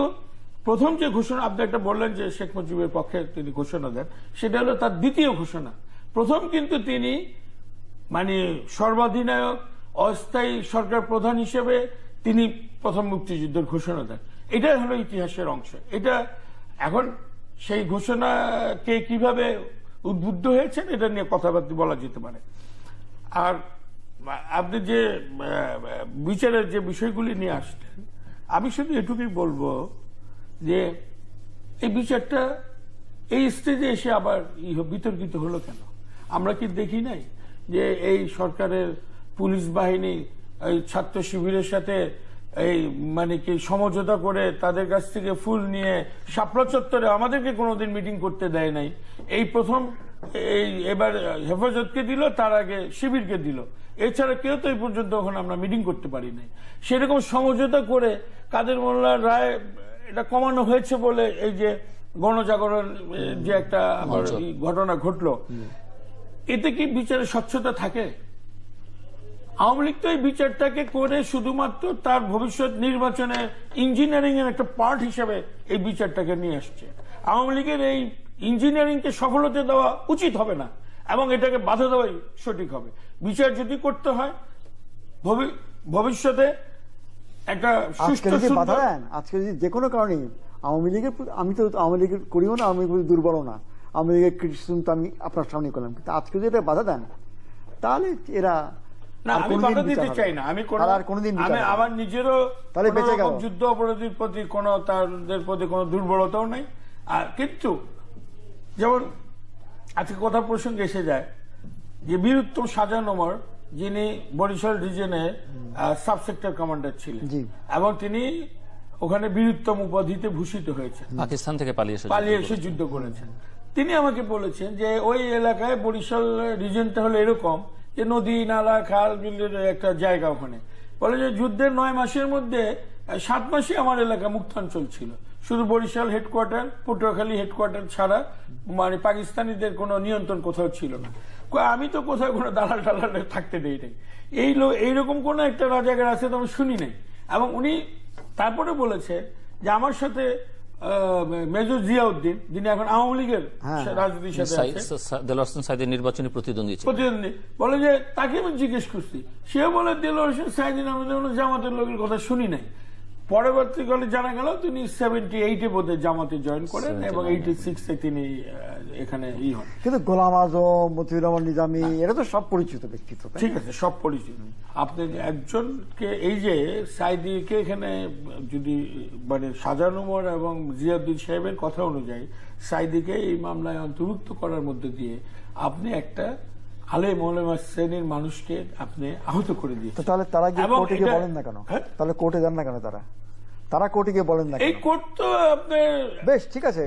প্রথম যে ঘোষণা আপনি একটা বললেন যে শেখ মুজিবের পক্ষে তিনি ঘোষণা দেন সেটা হলো তার দ্বিতীয় ঘোষণা প্রথম কিন্তু তিনি মানে সর্বাধিনায়ক অস্থায়ী সরকার প্রধান হিসেবে তিনি প্রথম মুক্তিযুদ্ধের ঘোষণা দেন এটা হলো ইতিহাসের অংশ এটা এখন সেই ঘোষণাকে কিভাবে উদ্বুদ্ধ হয়েছেন এটা নিয়ে কথাবার্তা বলা যেতে পারে আর আপনি যে বিচারের যে বিষয়গুলি নিয়ে আসলেন আমি শুধু এটুকুই বলবো যে এই বিচারটা এই স্টেজে এসে আবার বিতর্কিত হলো কেন আমরা কি দেখি নাই যে এই সরকারের পুলিশ বাহিনী ছাত্র শিবিরের সাথে এই মানে কি সমঝোতা করে তাদের কাছ থেকে ফুল নিয়ে শাপলা চত্বরে আমাদেরকে কোনোদিন মিটিং করতে দেয় নাই এই প্রথম এই এবার হেফাজতকে দিল তার আগে শিবিরকে দিল এছাড়া কেউ তো এই পর্যন্ত ওখানে আমরা মিটিং করতে পারি নাই সেরকম সমঝোতা করে কাদের মোল্লার রায় এটা কমানো হয়েছে বলে এই যে গণজাগরণ যে একটা ঘটনা ঘটলো এতে কি বিচারে স্বচ্ছতা থাকে আওয়ামী লীগ তো এই বিচারটাকে করে শুধুমাত্র তার ভবিষ্যৎ নির্বাচনে ইঞ্জিনিয়ারিং এর একটা পার্ট হিসেবে এই বিচারটাকে নিয়ে আসছে আওয়ামী লীগের এই ইঞ্জিনিয়ারিংকে সফলতা দেওয়া উচিত হবে না এবং এটাকে বাধা দেওয়াই সঠিক হবে বিচার যদি করতে হয় ভবিষ্যতে একটা বাধা দেন আজকে যদি যে কোনো কারণে আওয়ামী লীগের আমি তো আওয়ামী লীগের করিও না আওয়ামী লীগের দুর্বল না আওয়ামী লীগের ক্রিটিসিজম তো আমি আপনার সামনে করলাম কিন্তু আজকে যদি এটা বাধা দেন তাহলে এরা যুদ্ধ অপরাধীর প্রতি তাদের প্রতি দুর্বলতাও নেই কিন্তু যেমন আজকে কথা প্রসঙ্গে এসে যায় যে যিনি বরিশাল সাব সেক্টর কমান্ডার ছিলেন এবং তিনি ওখানে বীরুত্তম উপাধিতে ভূষিত হয়েছে পাকিস্তান থেকে পালিয়ে পালিয়ে এসে যুদ্ধ করেছেন তিনি আমাকে বলেছেন যে ওই এলাকায় বরিশাল রিজনটা হলো এরকম যে নদী নালা খাল বিলের একটা জায়গা ওখানে বলে যে যুদ্ধের নয় মাসের মধ্যে সাত মাসে আমার এলাকা মুক্তাঞ্চল ছিল শুধু বরিশাল হেডকোয়ার্টার পটুয়াখালী হেডকোয়ার্টার ছাড়া মানে পাকিস্তানিদের কোনো নিয়ন্ত্রণ কোথাও ছিল না আমি তো কোথাও কোনো দালাল টালাল থাকতে দেই নাই এই এইরকম কোনো একটা রাজাগার আছে তো আমি শুনি নাই এবং উনি তারপরে বলেছে যে আমার সাথে মেজর জিয়াউদ্দিন যিনি এখন আওয়ামী লীগের হ্যাঁ। রাজনীতির সাথে হোসেন সাইদের নির্বাচনী প্রতিদ্বন্দ্বী প্রতিদ্বন্দ্বী বলে যে তাকে আমি জিজ্ঞেস করছি সে বলে দেলোয়ার হোসেন সাইদিন আমি জামাতের লোকের কথা শুনি নাই পরবর্তীকালে জানা গেল তিনি সেভেন্টি এইটে বোধহয় জামাতে জয়েন করেন এবং এইটি সিক্সে তিনি এখানে ই হন কিন্তু গোলাম আজম মতিউর নিজামি হ্যাঁ। এরা তো সব পরিচিত ব্যক্তিত্ব ঠিক আছে সব পরিচিত আপনি একজনকে এই যে সাইদিকে এখানে যদি মানে সাজান উমর এবং জিয়াউদ্দিন সাহেবের কথা অনুযায়ী সাইদিকে এই মামলায় অন্তর্ভুক্ত করার মধ্যে দিয়ে আপনি একটা আলে মৌলমা শ্রেণীর মানুষকে আপনি আহত করে দিয়েছেন তাহলে তারা গিয়ে কোর্টে গিয়ে বলেন না কেন হ্যাঁ? তাহলে কোর্টে যান না কেন তারা তারা কোর্টে গিয়ে বলেন না এই কোর্ট তো আপনি বেশ ঠিক আছে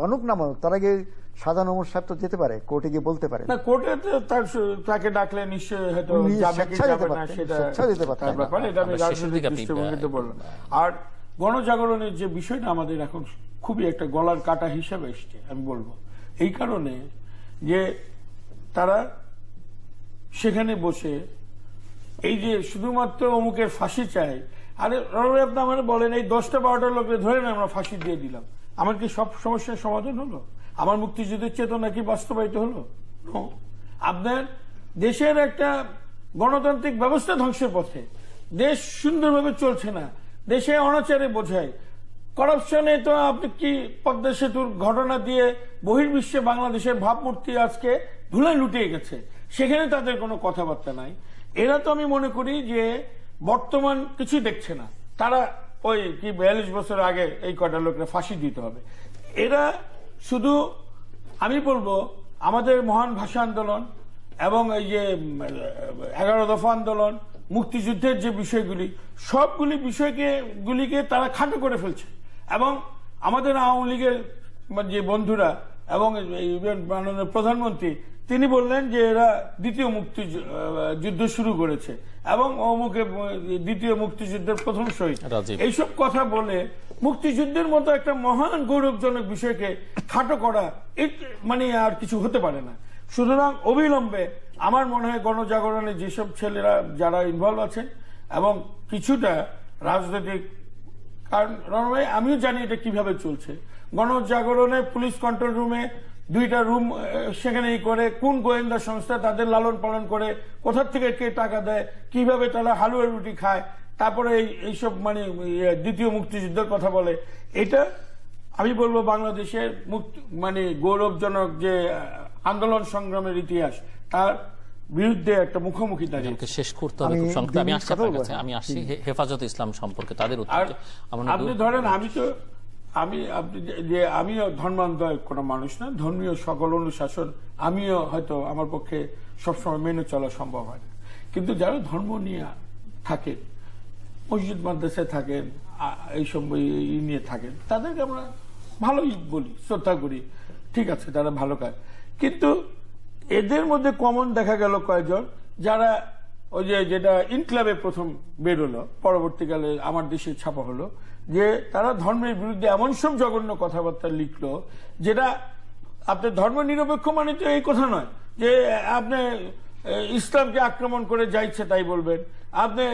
মানুক না মানুক তারা গিয়ে সাদা ওমর সাহেব তো যেতে পারে কোর্টে গিয়ে বলতে পারে না কোর্টে তার তাকে ডাকলে নিশ্চয়ই হয়তো সেটা যেতে পারে তার আর গণজাগরণের যে বিষয়টা আমাদের এখন খুবই একটা গলার কাটা হিসাবে এসছে আমি বলবো এই কারণে যে তারা সেখানে বসে এই যে শুধুমাত্র অমুকের ফাঁসি চাই আরে রবি আমার বলেন এই দশটা বারোটা লোকের ধরে না আমরা ফাঁসি দিয়ে দিলাম আমার কি সব সমস্যার সমাধান হলো আমার মুক্তিযুদ্ধের চেতনা কি বাস্তবায়িত হলো আপনার দেশের একটা গণতান্ত্রিক ব্যবস্থা ধ্বংসের পথে দেশ সুন্দরভাবে চলছে না দেশে অনাচারে বোঝায় করাপশনে তো আপনি কি পদ্মা সেতুর ঘটনা দিয়ে বহির্বিশ্বে বাংলাদেশের ভাবমূর্তি আজকে ধুলায় লুটিয়ে গেছে সেখানে তাদের কোনো কথাবার্তা নাই এরা তো আমি মনে করি যে বর্তমান কিছু দেখছে না তারা ওই কি বিয়াল্লিশ বছর আগে এই কটা লোকের ফাঁসি দিতে হবে এরা শুধু আমি বলবো আমাদের মহান ভাষা আন্দোলন এবং এই যে এগারো দফা আন্দোলন মুক্তিযুদ্ধের যে বিষয়গুলি সবগুলি বিষয়কে গুলিকে তারা খাটো করে ফেলছে এবং আমাদের আওয়ামী লীগের যে বন্ধুরা এবং মাননীয় প্রধানমন্ত্রী তিনি বললেন যে এরা দ্বিতীয় মুক্তি যুদ্ধ শুরু করেছে এবং অমুকে দ্বিতীয় মুক্তিযুদ্ধের প্রথম শহীদ এইসব কথা বলে মুক্তিযুদ্ধের মতো একটা মহান গৌরবজনক বিষয়কে খাটো করা মানে আর কিছু হতে পারে না সুতরাং অবিলম্বে আমার মনে হয় গণজাগরণে যেসব ছেলেরা যারা ইনভলভ আছেন এবং কিছুটা রাজনৈতিক কারণ রণভাই আমিও জানি এটা কিভাবে চলছে গণজাগরণে পুলিশ কন্ট্রোল রুমে দুইটা রুম সেখানেই করে কোন গোয়েন্দা সংস্থা তাদের লালন পালন করে কোথার থেকে কে টাকা দেয় কিভাবে তারা হালুয়া রুটি খায় তারপরে এইসব মানে ইয়ে, দ্বিতীয় মুক্তিযুদ্ধের কথা বলে এটা আমি বলবো বাংলাদেশের মানে গৌরবজনক যে আন্দোলন সংগ্রামের ইতিহাস তার বিরুদ্ধে একটা মুখোমুখি দাঁড়িয়ে শেষ করতে হবে আমি আসি হেফাজত ইসলাম সম্পর্কে তাদের আপনি ধরেন আমি তো আমি যে আমিও ধর্মান্ধ কোনো মানুষ না ধর্মীয় সকল অনুশাসন আমিও হয়তো আমার পক্ষে সবসময় মেনে চলা সম্ভব হয় কিন্তু যারা ধর্ম নিয়ে থাকেন মসজিদ মাদ্রাসায় থাকেন এই ই নিয়ে থাকেন তাদেরকে আমরা ভালোই বলি শ্রদ্ধা করি ঠিক আছে তারা ভালো কাজ কিন্তু এদের মধ্যে কমন দেখা গেল কয়েকজন যারা ওই যে যেটা ইনক্লাবে প্রথম বেরোলো পরবর্তীকালে আমার দেশে ছাপা হলো যে তারা ধর্মের বিরুদ্ধে এমন সব জঘন্য কথাবার্তা লিখল যেটা আপনি ধর্ম নিরপেক্ষ মানে তো এই কথা নয় যে আপনি ইসলামকে আক্রমণ করে যাইছে তাই বলবেন আপনি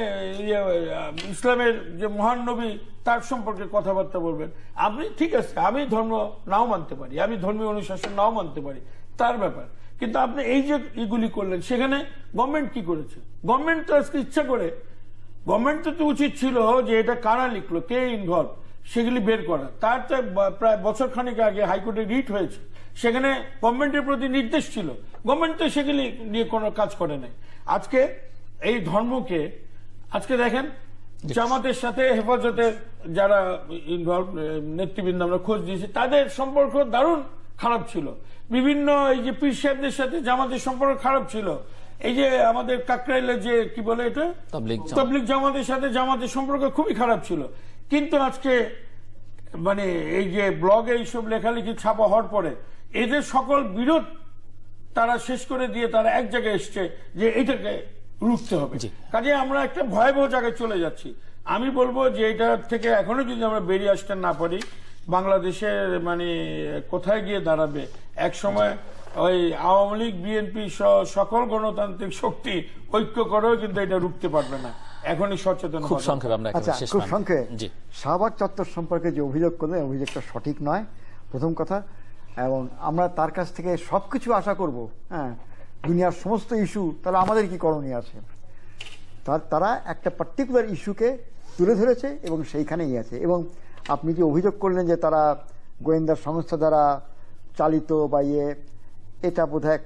ইসলামের যে মহান নবী তার সম্পর্কে কথাবার্তা বলবেন আপনি ঠিক আছে আমি ধর্ম নাও মানতে পারি আমি ধর্মীয় অনুশাসন নাও মানতে পারি তার ব্যাপার কিন্তু আপনি এই যে ইগুলি করলেন সেখানে গভর্নমেন্ট কি করেছে গভর্নমেন্ট তো আজকে ইচ্ছা করে গভর্নমেন্ট তো উচিত ছিল যে এটা কারা লিখলো কে ইনভলভ সেগুলি বের করা তার তো প্রায় বছর খানিক আগে হাইকোর্টে রিট হয়েছে সেখানে গভর্নমেন্টের প্রতি নির্দেশ ছিল গভর্নমেন্ট তো সেগুলি নিয়ে কোনো কাজ করে নাই আজকে এই ধর্মকে আজকে দেখেন জামাতের সাথে হেফাজতের যারা ইনভলভ নেতৃবৃন্দ আমরা খোঁজ দিয়েছি তাদের সম্পর্ক দারুণ খারাপ ছিল বিভিন্ন এই যে পীর সাহেবদের সাথে জামাতের সম্পর্ক খারাপ ছিল এই যে আমাদের কাকরাইলে যে কি বলে এটা তবলিক জামাতের সাথে জামাতের সম্পর্ক খুবই খারাপ ছিল কিন্তু আজকে মানে এই যে ব্লগে এইসব লেখালেখি ছাপা হওয়ার পরে এদের সকল বিরোধ তারা শেষ করে দিয়ে তারা এক জায়গায় এসছে যে এটাকে রুখতে হবে কাজে আমরা একটা ভয়াবহ জায়গায় চলে যাচ্ছি আমি বলবো যে এটা থেকে এখনো যদি আমরা বেরিয়ে আসতে না পারি বাংলাদেশের মানে কোথায় গিয়ে দাঁড়াবে এক সময় ওই আওয়ামী লীগ বিএনপি সকল গণতান্ত্রিক শক্তি ঐক্য করেও কিন্তু এটা রুখতে পারবে না এখনই সচেতন খুব সংক্ষেপ আমরা আচ্ছা খুব সংক্ষেপ শাহবাগ চত্বর সম্পর্কে যে অভিযোগ করলেন অভিযোগটা সঠিক নয় প্রথম কথা এবং আমরা তার কাছ থেকে সবকিছু আশা করব হ্যাঁ দুনিয়ার সমস্ত ইস্যু তাহলে আমাদের কি করণীয় আছে তার তারা একটা পার্টিকুলার ইস্যুকে তুলে ধরেছে এবং সেইখানেই আছে এবং আপনি যে অভিযোগ করলেন যে তারা গোয়েন্দা সংস্থা দ্বারা চালিত বা ইয়ে এটা বোধহয়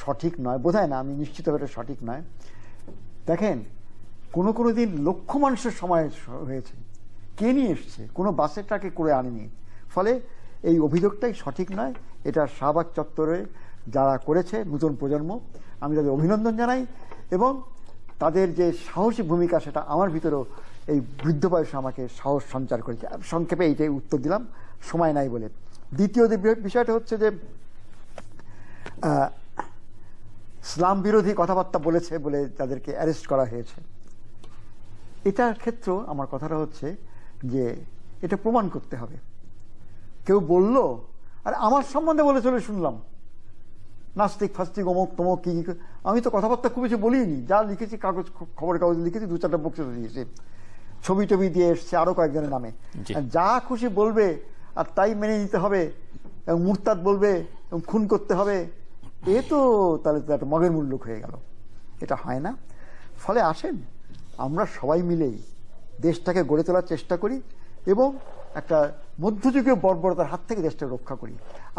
সঠিক নয় বোধহয় না আমি নিশ্চিতভাবে এটা সঠিক নয় দেখেন কোনো কোনো দিন লক্ষ মানুষের সময় হয়েছে কে নিয়ে এসছে কোনো বাসের ট্রাকে করে আনেনি ফলে এই অভিযোগটাই সঠিক নয় এটা শাহবাগ চত্বরে যারা করেছে নতুন প্রজন্ম আমি তাদের অভিনন্দন জানাই এবং তাদের যে সাহসী ভূমিকা সেটা আমার ভিতরেও এই বৃদ্ধ বয়সে আমাকে সাহস সঞ্চার করেছে সংক্ষেপে এইটাই উত্তর দিলাম সময় নাই বলে দ্বিতীয় বিষয়টা হচ্ছে যে ইসলাম বিরোধী কথাবার্তা বলেছে বলে তাদেরকে অ্যারেস্ট করা হয়েছে এটার ক্ষেত্র আমার কথাটা হচ্ছে যে এটা প্রমাণ করতে হবে কেউ বলল আর আমার সম্বন্ধে বলে চলে শুনলাম নাস্তিক ফাস্তিক অমুক তমুক কি আমি তো কথাবার্তা খুব বেশি বলিনি যা লিখেছি কাগজ খবরের কাগজ লিখেছি দু চারটা বক্তৃতা দিয়েছে ছবি টবি দিয়ে এসছে আরও কয়েকজনের নামে যা খুশি বলবে আর তাই মেনে নিতে হবে এবং মুরতাদ বলবে এবং খুন করতে হবে এ তো তাহলে তো একটা মগের মূল্যক হয়ে গেল এটা হয় না ফলে আসেন আমরা সবাই মিলেই দেশটাকে গড়ে তোলার চেষ্টা করি এবং একটা মধ্যযুগীয় বর্বরতার হাত থেকে দেশটাকে রক্ষা করি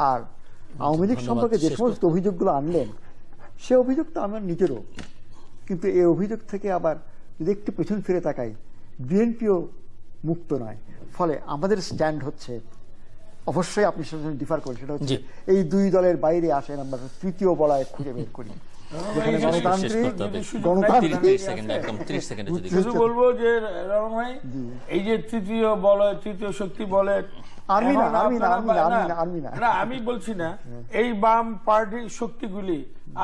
আর আওয়ামী লীগ সম্পর্কে যে সমস্ত অভিযোগগুলো আনলেন সে অভিযোগ তো আমার নিজেরও কিন্তু এই অভিযোগ থেকে আবার যদি একটু পেছন ফিরে তাকাই বিএনপিও মুক্ত নয় ফলে আমাদের স্ট্যান্ড হচ্ছে অবশ্যই আপনি সেটা ডিফার করেন সেটা হচ্ছে এই দুই দলের বাইরে আসেন আমরা তৃতীয় বলায় খুঁজে বের করি বলবো যে এই যে তৃতীয় তৃতীয় শক্তি বলে না আমি বলছি না এই বাম পার্টির শক্তিগুলি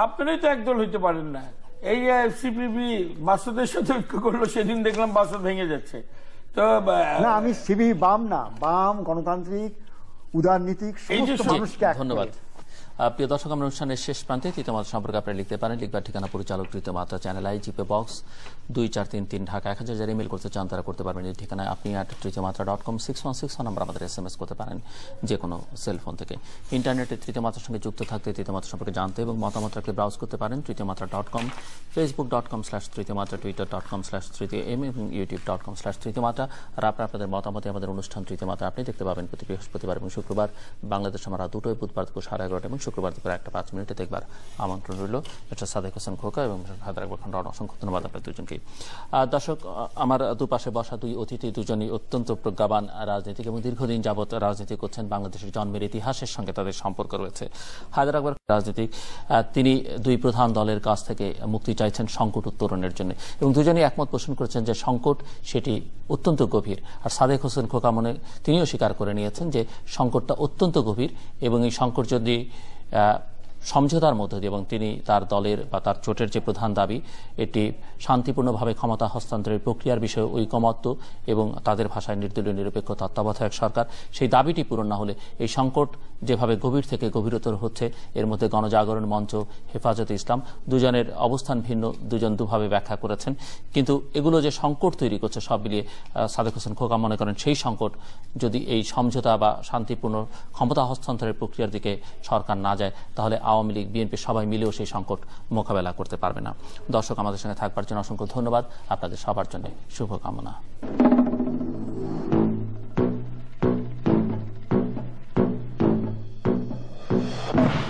আপনারাই তো একদল হইতে পারেন না এই সিপিবি বাসুদের সাথে ঐক্য করলো সেদিন দেখলাম বাসুদ ভেঙে যাচ্ছে তো না আমি সিবি বাম না বাম গণতান্ত্রিক উদারনীতি সমস্ত মানুষকে ধন্যবাদ প্রিয় দর্শক আমরা অনুষ্ঠানের শেষ প্রান্তে তৃতীয় মাত্রা সম্পর্কে আপনারা লিখতে পারেন লিখবার ঠিকানা পরিচালক তৃতীয় মাত্রা চ্যানেল আই বক্স দুই চার তিন তিন ঢাকা এক হাজার যারা ইমেল করতে চান তারা করতে পারবেন এই ঠিকানায় আপনি at Tritiyo Matra dot com six one six one number আমাদের এস এম এস করতে পারেন যে কোনো সেলফোন থেকে ইন্টারনেটে তৃতীয় মাত্রার সঙ্গে যুক্ত থাকতে তৃতীয় মাত্রা সম্পর্কে জানতে এবং মতামত রাখলে ব্রাউজ করতে পারেন Tritiyo Matra dot com Facebook dot com slash Tritiyo Matra Twitter dot com slash Tritiyo M এবং YouTube dot com slash Tritiyo Matra আর আপনার আপনাদের মতামতে আমাদের অনুষ্ঠান তৃতীয় মাত্রা আপনি দেখতে পাবেন প্রতি বৃহস্পতিবার এবং শুক্রবার বাংলাদেশ আমরা দুটোই বুধবার দুপুর সাড়ে এগারোটা এবং শুক্রবার দুপুর একটা পাঁচ মিনিটে দেখবার আমন্ত্রণ রইল এটা সাদেক হোসেন খোকা এবং হায়দার আকবর অসংখ্য ধন্যবাদ আপনার দুজনকে দর্শক আমার দুপাশে বসা দুই অতিথি দুজনই অত্যন্ত প্রজ্ঞাবান রাজনীতিক এবং দীর্ঘদিন যাবৎ রাজনীতি করছেন বাংলাদেশের জন্মের ইতিহাসের সঙ্গে তাদের সম্পর্ক রয়েছে হায়দার আকবর রাজনীতিক তিনি দুই প্রধান দলের কাছ থেকে মুক্তি চাইছেন সংকট উত্তরণের জন্য এবং দুজনেই একমত পোষণ করেছেন যে সংকট সেটি অত্যন্ত গভীর আর সাদেক হোসেন খোকা মনে তিনিও স্বীকার করে নিয়েছেন যে সংকটটা অত্যন্ত গভীর এবং এই সংকট যদি সমঝোতার মধ্য দিয়ে এবং তিনি তার দলের বা তার চোটের যে প্রধান দাবি এটি শান্তিপূর্ণভাবে ক্ষমতা হস্তান্তরের প্রক্রিয়ার বিষয়ে ঐকমত্য এবং তাদের ভাষায় নির্দলীয় নিরপেক্ষ তত্ত্বাবধায়ক সরকার সেই দাবিটি পূরণ না হলে এই সংকট যেভাবে গভীর থেকে গভীরতর হচ্ছে এর মধ্যে গণজাগরণ মঞ্চ হেফাজতে ইসলাম দুজনের অবস্থান ভিন্ন দুজন দুভাবে ব্যাখ্যা করেছেন কিন্তু এগুলো যে সংকট তৈরি করছে সব মিলিয়ে সাদেক হোসেন খোকা মনে করেন সেই সংকট যদি এই সমঝোতা বা শান্তিপূর্ণ ক্ষমতা হস্তান্তরের প্রক্রিয়ার দিকে সরকার না যায় তাহলে আওয়ামী লীগ বিএনপি সবাই মিলেও সেই সংকট মোকাবেলা করতে পারবে না দর্শক আমাদের সঙ্গে থাকবার জন্য অসংখ্য ধন্যবাদ আপনাদের সবার জন্য শুভকামনা Thank you.